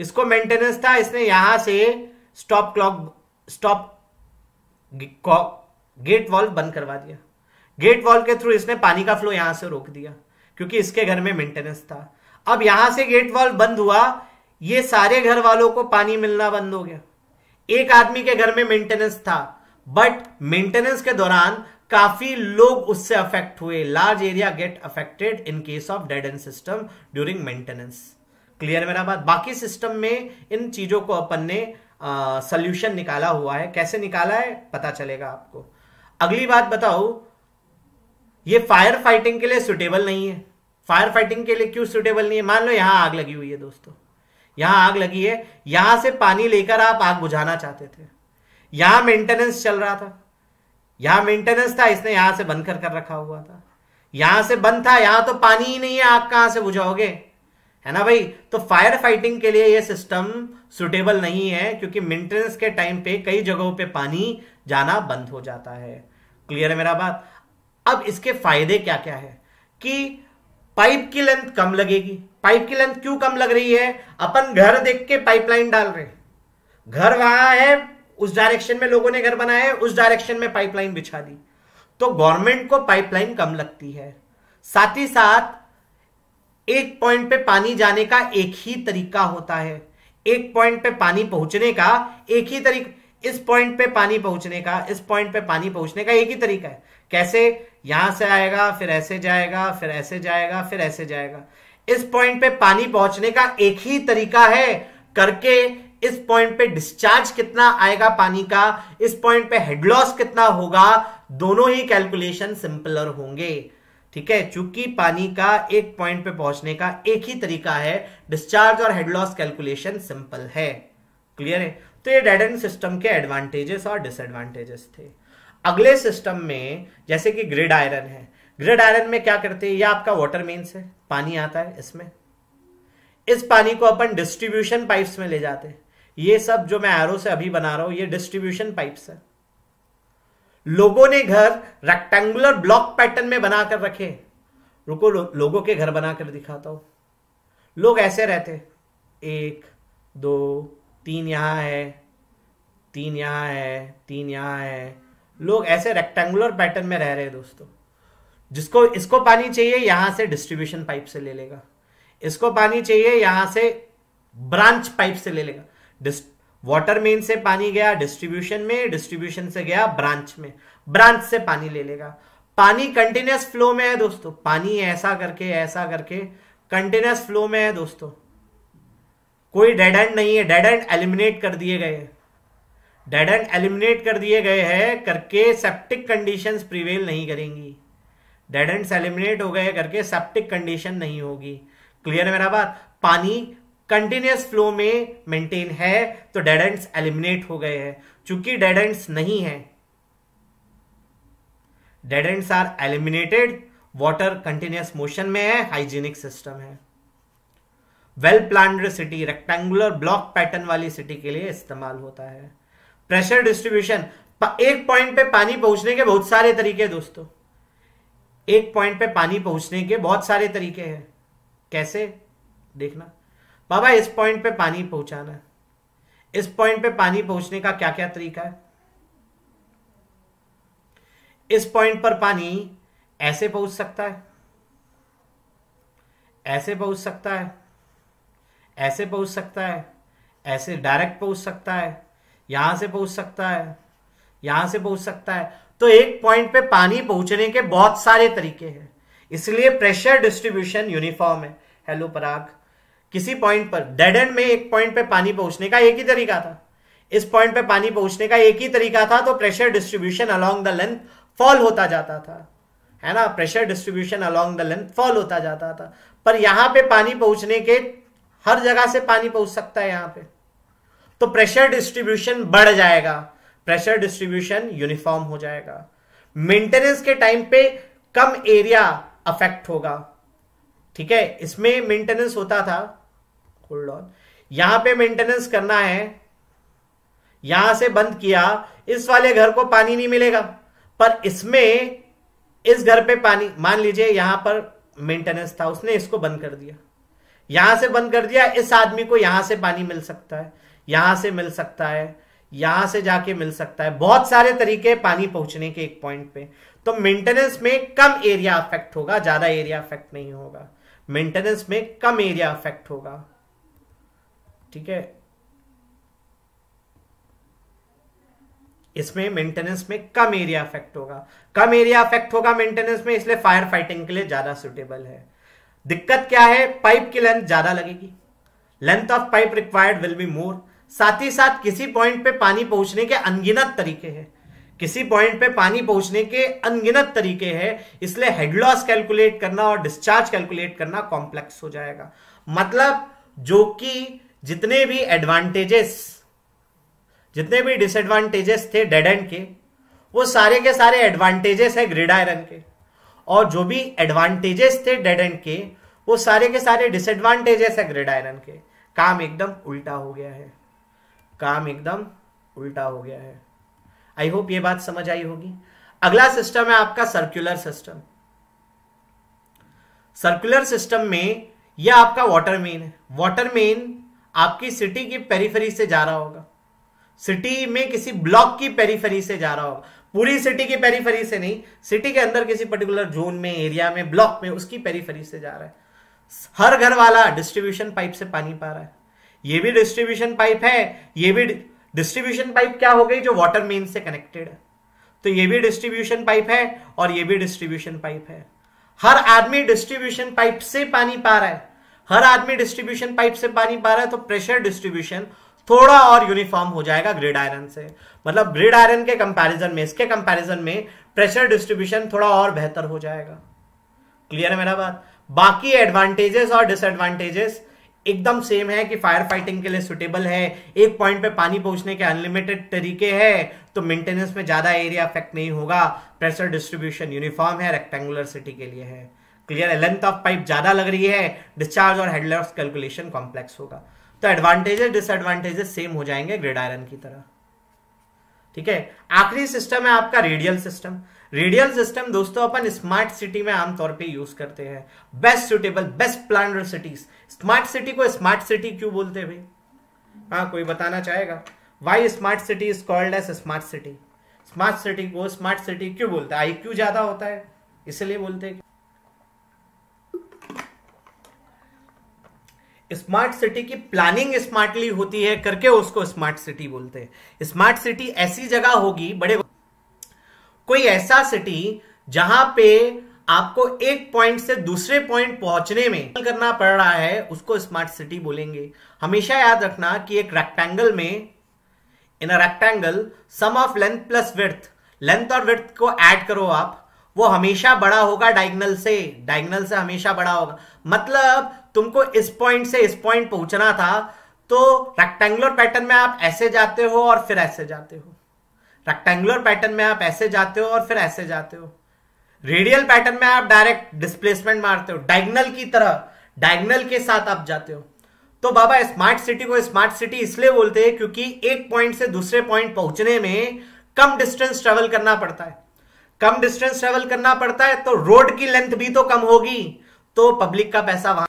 इसको मेंटेनेंस था इसने यहां से stop clock stop gate valve बंद करवा दिया गेट वॉल्व के थ्रू इसने पानी का फ्लो यहां से रोक दिया क्योंकि इसके घर में मेंटेनेंस था अब यहां से गेट वॉल बंद हुआ ये सारे घर वालों को पानी मिलना बंद हो गया एक आदमी के घर में मेंटेनेंस था बट मेंटेनेंस के दौरान काफी लोग उससे अफेक्ट हुए large area get affected in case of dead end system during maintenance clear मेरा बात बाकी सिस्टम में इन चीजों को अपन ने सोल्यूशन निकाला हुआ है कैसे निकाला है पता चलेगा आपको अगली बात बताओ ये फायर फाइटिंग के लिए सुटेबल नहीं है फायर फाइटिंग के लिए क्यों सुटेबल नहीं है मान लो यहाँ आग लगी हुई है दोस्तों यहां आग लगी है यहां से पानी लेकर आप आग बुझाना चाहते थे यहां मेंटेनेंस चल रहा था यहां मेंटेनेंस था इसने यहां से बंद कर कर रखा हुआ था यहां से बंद था यहां तो पानी ही नहीं है आग कहां से बुझाओगे है ना भाई तो फायर फाइटिंग के लिए यह सिस्टम सुटेबल नहीं है क्योंकि मेंटेनेंस के टाइम पे कई जगहों पे पानी जाना बंद हो जाता है क्लियर है मेरा बात अब इसके फायदे क्या क्या है कि पाइप की लेंथ कम लगेगी पाइप की लेंथ क्यों कम लग रही है अपन घर देख के पाइपलाइन डाल रहे घर वहां है उस डायरेक्शन में लोगों ने घर बनाया उस डायरेक्शन में पाइपलाइन बिछा दी तो गवर्नमेंट को पाइपलाइन कम लगती है साथ ही साथ एक पॉइंट पे पानी जाने का एक ही तरीका होता है एक पॉइंट पे पानी पहुंचने का एक ही तरीका इस पॉइंट पे पानी पहुंचने का इस पॉइंट पे पानी पहुंचने का एक ही तरीका है कैसे यहां से आएगा फिर ऐसे जाएगा फिर ऐसे जाएगा फिर ऐसे जाएगा इस पॉइंट पे पानी पहुंचने का एक ही तरीका है करके इस पॉइंट पे डिस्चार्ज कितना आएगा पानी का इस पॉइंट पे हेड लॉस कितना होगा दोनों ही कैलकुलेशन सिंपलर होंगे ठीक है चूंकि पानी का एक पॉइंट पे पहुंचने का एक ही तरीका है डिस्चार्ज और हेड लॉस कैलकुलेशन सिंपल है क्लियर है तो ये डेड एंड सिस्टम के एडवांटेजेस और डिसएडवांटेजेस थे अगले सिस्टम में जैसे कि ग्रिड आयरन है ग्रिड आयरन में क्या करते हैं यह आपका वाटर मेन्स है पानी आता है इसमें इस पानी को अपन डिस्ट्रीब्यूशन पाइप्स में ले जाते हैं ये सब जो मैं एरो से अभी बना रहा हूं ये डिस्ट्रीब्यूशन पाइप्स है लोगों ने घर रेक्टेंगुलर ब्लॉक पैटर्न में बनाकर रखे रुको लो, लोगों के घर बनाकर दिखाता हूं लोग ऐसे रहते एक दो तीन यहां है तीन यहां है तीन यहां है लोग ऐसे रेक्टेंगुलर पैटर्न में रह रहे हैं दोस्तों जिसको इसको पानी चाहिए यहां से डिस्ट्रीब्यूशन पाइप से ले लेगा इसको पानी चाहिए यहां से ब्रांच पाइप से ले लेगा वाटर मेन से पानी गया डिस्ट्रीब्यूशन में डिस्ट्रीब्यूशन से गया ब्रांच में ब्रांच से पानी ले लेगा पानी कंटिन्यूस फ्लो में है दोस्तों पानी ऐसा करके ऐसा करके कंटिन्यूस फ्लो में है दोस्तों कोई डेड एंड नहीं है डेड एंड एलिमिनेट कर दिए गए हैं डेड एंड एलिमिनेट कर दिए गए हैं करके सेप्टिक कंडीशंस प्रिवेल नहीं करेंगी डेड एंड एलिमिनेट हो गए करके सेप्टिक कंडीशन नहीं होगी क्लियर है मेरा बात पानी कंटिन्यूस फ्लो में मेंटेन है तो डेड एंड एलिमिनेट हो गए हैं चूंकि डेड एंड नहीं है dead end are eliminated water continuous motion में है हाइजीनिक सिस्टम है well plan city rectangular block pattern वाली सिटी के लिए इस्तेमाल होता है प्रेशर डिस्ट्रीब्यूशन एक पॉइंट पे पानी पहुंचने के बहुत सारे तरीके हैं दोस्तों एक पॉइंट पे पानी पहुंचने के बहुत सारे तरीके हैं कैसे देखना बाबा इस पॉइंट पे पानी पहुंचाना है इस पॉइंट पे पानी पहुंचने का क्या क्या तरीका है इस पॉइंट पर पानी ऐसे पहुंच सकता है ऐसे पहुंच सकता है ऐसे पहुंच सकता है ऐसे डायरेक्ट पहुंच सकता है यहां से पहुंच सकता है यहां से पहुंच सकता है तो एक पॉइंट पे पानी पहुंचने के बहुत सारे तरीके हैं इसलिए प्रेशर डिस्ट्रीब्यूशन यूनिफॉर्म है हेलो पराग किसी पॉइंट पर डेड एंड में एक पॉइंट पे पानी पहुंचने का एक ही तरीका था इस पॉइंट पे पानी पहुंचने का एक ही तरीका था तो pressure distribution along the length fall होता जाता था है ना pressure distribution along the length fall होता जाता था पर यहां पे पानी पहुंचने के हर जगह से पानी पहुंच सकता है यहां पे तो प्रेशर डिस्ट्रीब्यूशन बढ़ जाएगा प्रेशर डिस्ट्रीब्यूशन यूनिफॉर्म हो जाएगा मेंटेनेंस के टाइम पे कम एरिया अफेक्ट होगा ठीक है इसमें मेंटेनेंस होता था होल्ड ऑन यहां पे मेंटेनेंस करना है यहां से बंद किया इस वाले घर को पानी नहीं मिलेगा पर इसमें इस घर पे पानी मान लीजिए यहां पर मेंटेनेंस था उसने इसको बंद कर दिया यहां से बंद कर दिया इस आदमी को यहां से पानी मिल सकता है यहां से मिल सकता है यहां से जाके मिल सकता है बहुत सारे तरीके पानी पहुंचने के एक पॉइंट पे तो मेंटेनेंस में कम एरिया अफेक्ट होगा ज्यादा एरिया अफेक्ट नहीं होगा मेंटेनेंस में कम एरिया अफेक्ट होगा ठीक है इसमें मेंटेनेंस में कम एरिया अफेक्ट होगा कम एरिया अफेक्ट होगा मेंटेनेंस में इसलिए फायर फाइटिंग के लिए ज्यादा सुटेबल है दिक्कत क्या है पाइप की लेंथ ज्यादा लगेगी length of pipe required will be more साथ ही साथ किसी पॉइंट पे पानी पहुंचने के अनगिनत तरीके हैं किसी पॉइंट पे पानी पहुंचने के अनगिनत तरीके हैं इसलिए हेड लॉस कैलकुलेट करना और डिस्चार्ज कैलकुलेट करना कॉम्प्लेक्स हो जाएगा मतलब जो कि जितने भी एडवांटेजेस जितने भी डिसएडवांटेजेस थे डेड एंड के वो सारे के सारे एडवांटेजेस है ग्रिड आयरन के और जो भी एडवांटेजेस थे डेड एंड के वो सारे के सारे डिसएडवांटेजेस है ग्रिड आयरन के काम एकदम उल्टा हो गया है काम एकदम उल्टा हो गया है आई होप ये बात समझ आई होगी अगला सिस्टम है आपका सर्कुलर सिस्टम सर्कुलर सिस्टम में यह आपका वाटर मेन है वाटर मेन आपकी सिटी की पेरीफरी से जा रहा होगा सिटी में किसी ब्लॉक की पेरीफरी से जा रहा होगा पूरी सिटी की पेरीफरी से नहीं सिटी के अंदर किसी पर्टिकुलर जोन में एरिया में ब्लॉक में उसकी पेरीफरी से जा रहा है हर घर वाला डिस्ट्रीब्यूशन पाइप से पानी पा रहा है ये भी डिस्ट्रीब्यूशन पाइप है ये भी डिस्ट्रीब्यूशन पाइप क्या हो गई जो वाटर मेन से कनेक्टेड है तो ये भी डिस्ट्रीब्यूशन पाइप है और ये भी डिस्ट्रीब्यूशन पाइप है हर आदमी डिस्ट्रीब्यूशन पाइप से पानी पा रहा है हर आदमी डिस्ट्रीब्यूशन पाइप से पानी पा रहा है तो प्रेशर डिस्ट्रीब्यूशन थोड़ा और यूनिफॉर्म हो जाएगा ग्रिड आयरन से मतलब ग्रिड आयरन के कंपैरिजन में इसके कंपैरिजन में प्रेशर डिस्ट्रीब्यूशन थोड़ा और बेहतर हो जाएगा क्लियर है मेरा बात बाकी एडवांटेजेस और डिसएडवांटेजेस एकदम सेम है कि फायर फाइटिंग के लिए सुटेबल है एक पॉइंट पे पानी पहुंचने के अनलिमिटेड तरीके हैं तो मेंटेनेंस में ज़्यादा एरिया अफेक्ट नहीं होगा प्रेशर डिस्ट्रीब्यूशन यूनिफॉर्म है रेक्टेंगुलर सिटी के लिए है क्लियर है लेंथ ऑफ पाइप ज़्यादा लग रही है डिस्चार्ज और हेडलॉस कैलकुलेशन कॉम्प्लेक्स होगा तो एडवांटेजेस डिसएडवांटेजेस सेम हो जाएंगे ग्रेड आयरन की तरह ठीक है आखिरी सिस्टम है आपका रेडियल सिस्टम रेडियल सिस्टम दोस्तों अपन स्मार्ट सिटी में आमतौर पे यूज करते हैं best suitable best plan cities smart city को स्मार्ट सिटी क्यों बोलते हैं भाई हाँ कोई बताना चाहेगा why smart city is called as smart city smart city को स्मार्ट सिटी क्यों बोलते हैं आई क्यू ज्यादा होता है इसलिए बोलते हैं स्मार्ट सिटी की प्लानिंग स्मार्टली होती है करके उसको स्मार्ट सिटी बोलते हैं स्मार्ट सिटी ऐसी जगह होगी बड़े कोई ऐसा सिटी जहां पे आपको एक पॉइंट से दूसरे पॉइंट पहुंचने में करना पड़ रहा है उसको स्मार्ट सिटी बोलेंगे हमेशा याद रखना कि एक रेक्टेंगल में in a rectangle sum of length plus width length और विर्थ को ऐड करो आप वो हमेशा बड़ा होगा डायगनल से डायगनल से हमेशा बड़ा होगा मतलब तुमको इस पॉइंट से इस पॉइंट पहुंचना था तो रेक्टेंगुलर पैटर्न में आप ऐसे जाते हो और फिर ऐसे जाते हो रेक्टेंगुलर पैटर्न में आप ऐसे जाते हो और फिर ऐसे जाते हो रेडियल पैटर्न में आप डायरेक्ट डिस्प्लेसमेंट मारते हो डायगनल की तरह डायगनल के साथ आप जाते हो तो बाबा स्मार्ट सिटी को स्मार्ट सिटी इसलिए बोलते हैं क्योंकि एक पॉइंट से दूसरे पॉइंट पहुंचने में कम डिस्टेंस ट्रेवल करना पड़ता है कम डिस्टेंस ट्रेवल करना पड़ता है तो रोड की लेंथ भी तो कम होगी तो पब्लिक का पैसा वहां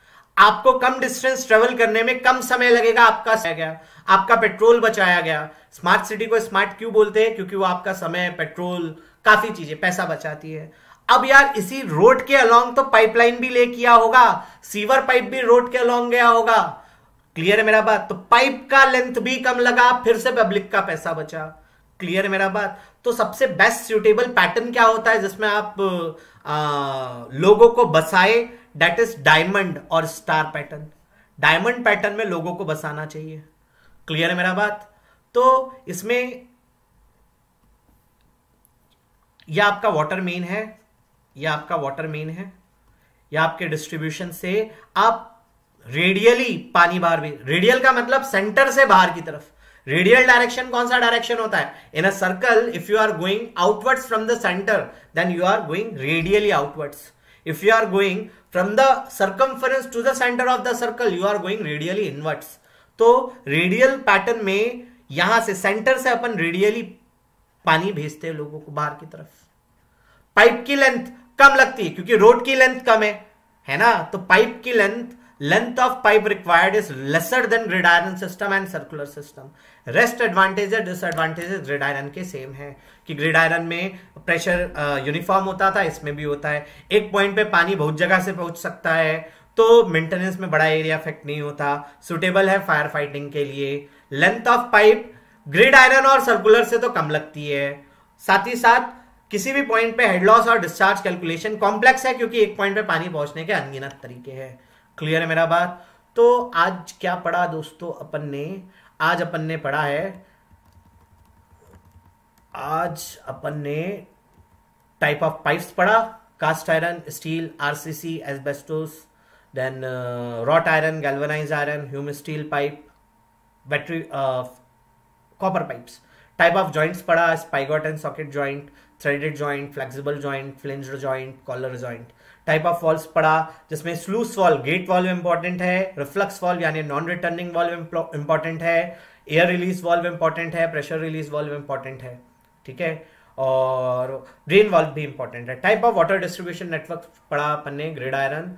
आपको कम डिस्टेंस ट्रेवल करने में कम समय लगेगा आपका गया आपका पेट्रोल बचाया गया स्मार्ट सिटी को स्मार्ट क्यों बोलते हैं क्योंकि वो आपका समय पेट्रोल काफी चीजें पैसा बचाती है अब यार इसी रोड के अलोंग तो पाइपलाइन भी ले किया होगा सीवर पाइप भी रोड के अलोंग गया होगा क्लियर है मेरा बात तो पाइप का लेंथ भी कम लगा फिर से पब्लिक का पैसा बचा क्लियर है मेरा बात तो सबसे बेस्ट सुटेबल पैटर्न क्या होता है जिसमें आप आ, लोगों को बसाए डेट इज डायमंड और स्टार पैटर्न डायमंड पैटर्न में लोगों को बसाना चाहिए क्लियर है मेरा बात तो इसमें यह आपका वाटर मेन है यह आपका वाटर मेन है या आपके डिस्ट्रीब्यूशन से आप रेडियली पानी बाहर भी रेडियल का मतलब सेंटर से बाहर की तरफ रेडियल डायरेक्शन कौन सा डायरेक्शन होता है in a circle if you are going outwards from the centre then you are going radially outwards if you are going from the circumference to the centre of the circle you are going radially inwards तो रेडियल पैटर्न में यहां से सेंटर से अपन रेडियली पानी भेजते हैं लोगों को बाहर की तरफ पाइप की लेंथ कम लगती है क्योंकि रोड की लेंथ कम है है ना तो पाइप की length length of pipe required is lesser than grid iron system and circular system rest advantages disadvantages grid iron के सेम है कि ग्रिड आयरन में प्रेशर यूनिफॉर्म uh, होता था इसमें भी होता है एक पॉइंट पे पानी बहुत जगह से पहुंच सकता है तो मेंटेनेंस में बड़ा एरिया इफेक्ट नहीं होता सुटेबल है फायर फाइटिंग के लिए length of pipe grid iron और सर्कुलर से तो कम लगती है साथ ही साथ किसी भी पॉइंट पे हेड लॉस और डिस्चार्ज कैलकुलेशन कॉम्प्लेक्स है क्योंकि एक पॉइंट पे पानी पहुंचने के अनगिनत तरीके हैं क्लियर है मेरा बात तो आज क्या पढ़ा दोस्तों अपन ने आज अपन ने पढ़ा है आज अपन ने टाइप ऑफ पाइप्स पढ़ा cast iron steel RCC asbestos then wrought iron galvanize iron hume steel pipe battery copper pipes type of joints पढ़ा spigot and socket joint threaded joint flexible joint flanged joint collar joint type of valve पढ़ा जिसमें sluice valve gate valve important है रिफ्लक्स वॉल्व यानी नॉन रिटर्निंग वॉल्व इंपॉर्टेंट है एयर रिलीज वॉल्व इंपॉर्टेंट है प्रेशर रिलीज वॉल्व इंपॉर्टेंट है ठीक है और ड्रेन वॉल्व भी इंपॉर्टेंट है type of water distribution network पढ़ा अपन ने grade iron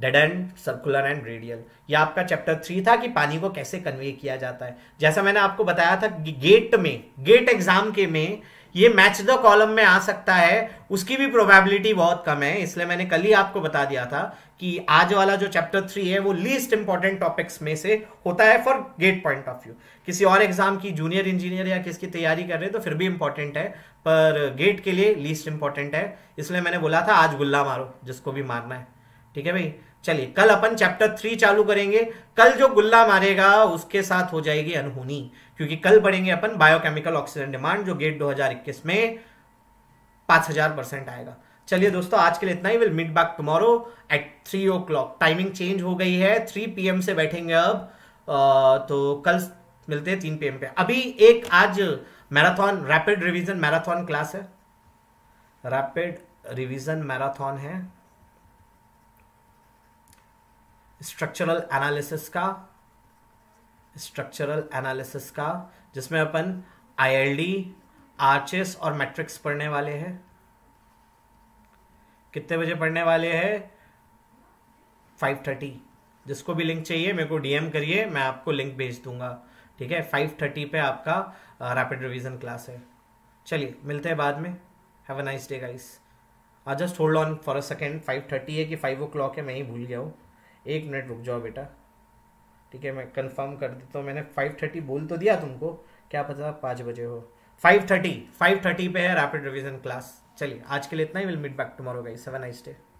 dead end circular end radial ये आपका चैप्टर थ्री था कि पानी को कैसे कन्वे किया जाता है जैसा मैंने आपको बताया था गेट में गेट एग्जाम के में ये मैच द कॉलम में आ सकता है उसकी भी प्रोबेबिलिटी बहुत कम है इसलिए मैंने कल ही आपको बता दिया था कि आज वाला जो चैप्टर थ्री है वो लीस्ट इंपॉर्टेंट टॉपिक्स में से होता है for GATE point of view किसी और एग्जाम की जूनियर इंजीनियर या किसकी तैयारी कर रहे तो फिर भी इंपॉर्टेंट है पर गेट के लिए लीस्ट इंपॉर्टेंट है इसलिए मैंने बोला था आज गुल्ला मारो जिसको भी मारना है ठीक है भाई चलिए कल अपन चैप्टर थ्री चालू करेंगे कल जो गुल्ला मारेगा उसके साथ हो जाएगी अनहोनी क्योंकि कल पढ़ेंगे अपन बायोकेमिकल ऑक्सीजन डिमांड जो गेट 2021 में 5000 परसेंट आएगा चलिए दोस्तों आज के लिए इतना ही will meet back tomorrow at three o'clock timing change हो गई है थ्री पी से बैठेंगे अब तो कल मिलते हैं तीन पी पे अभी एक आज marathon rapid revision marathon class है रैपिड रिविजन मैराथन है स्ट्रक्चरल एनालिसिस का स्ट्रक्चरल एनालिसिस का जिसमें अपन आईएलडी आर्चेस और मैट्रिक्स पढ़ने वाले हैं कितने बजे पढ़ने वाले हैं फाइव थर्टी जिसको भी लिंक चाहिए मेरे को डीएम करिए मैं आपको लिंक भेज दूंगा ठीक है फाइव थर्टी पे आपका रैपिड रिवीजन क्लास है चलिए मिलते हैं बाद में have a nice day guys I just hold on for a second five thirty है कि फाइव ओ क्लॉक है मैं ही भूल गया हूँ एक मिनट रुक जाओ बेटा ठीक है मैं कंफर्म कर देता तो हूँ मैंने फाइव थर्टी बोल तो दिया तुमको क्या पता पाँच बजे हो फाइव थर्टी फाइव थर्टी पे है रैपिड रिविजन क्लास चलिए आज के लिए इतना ही विल मिट बैक टुमारो गई सेवन अ नाइस डे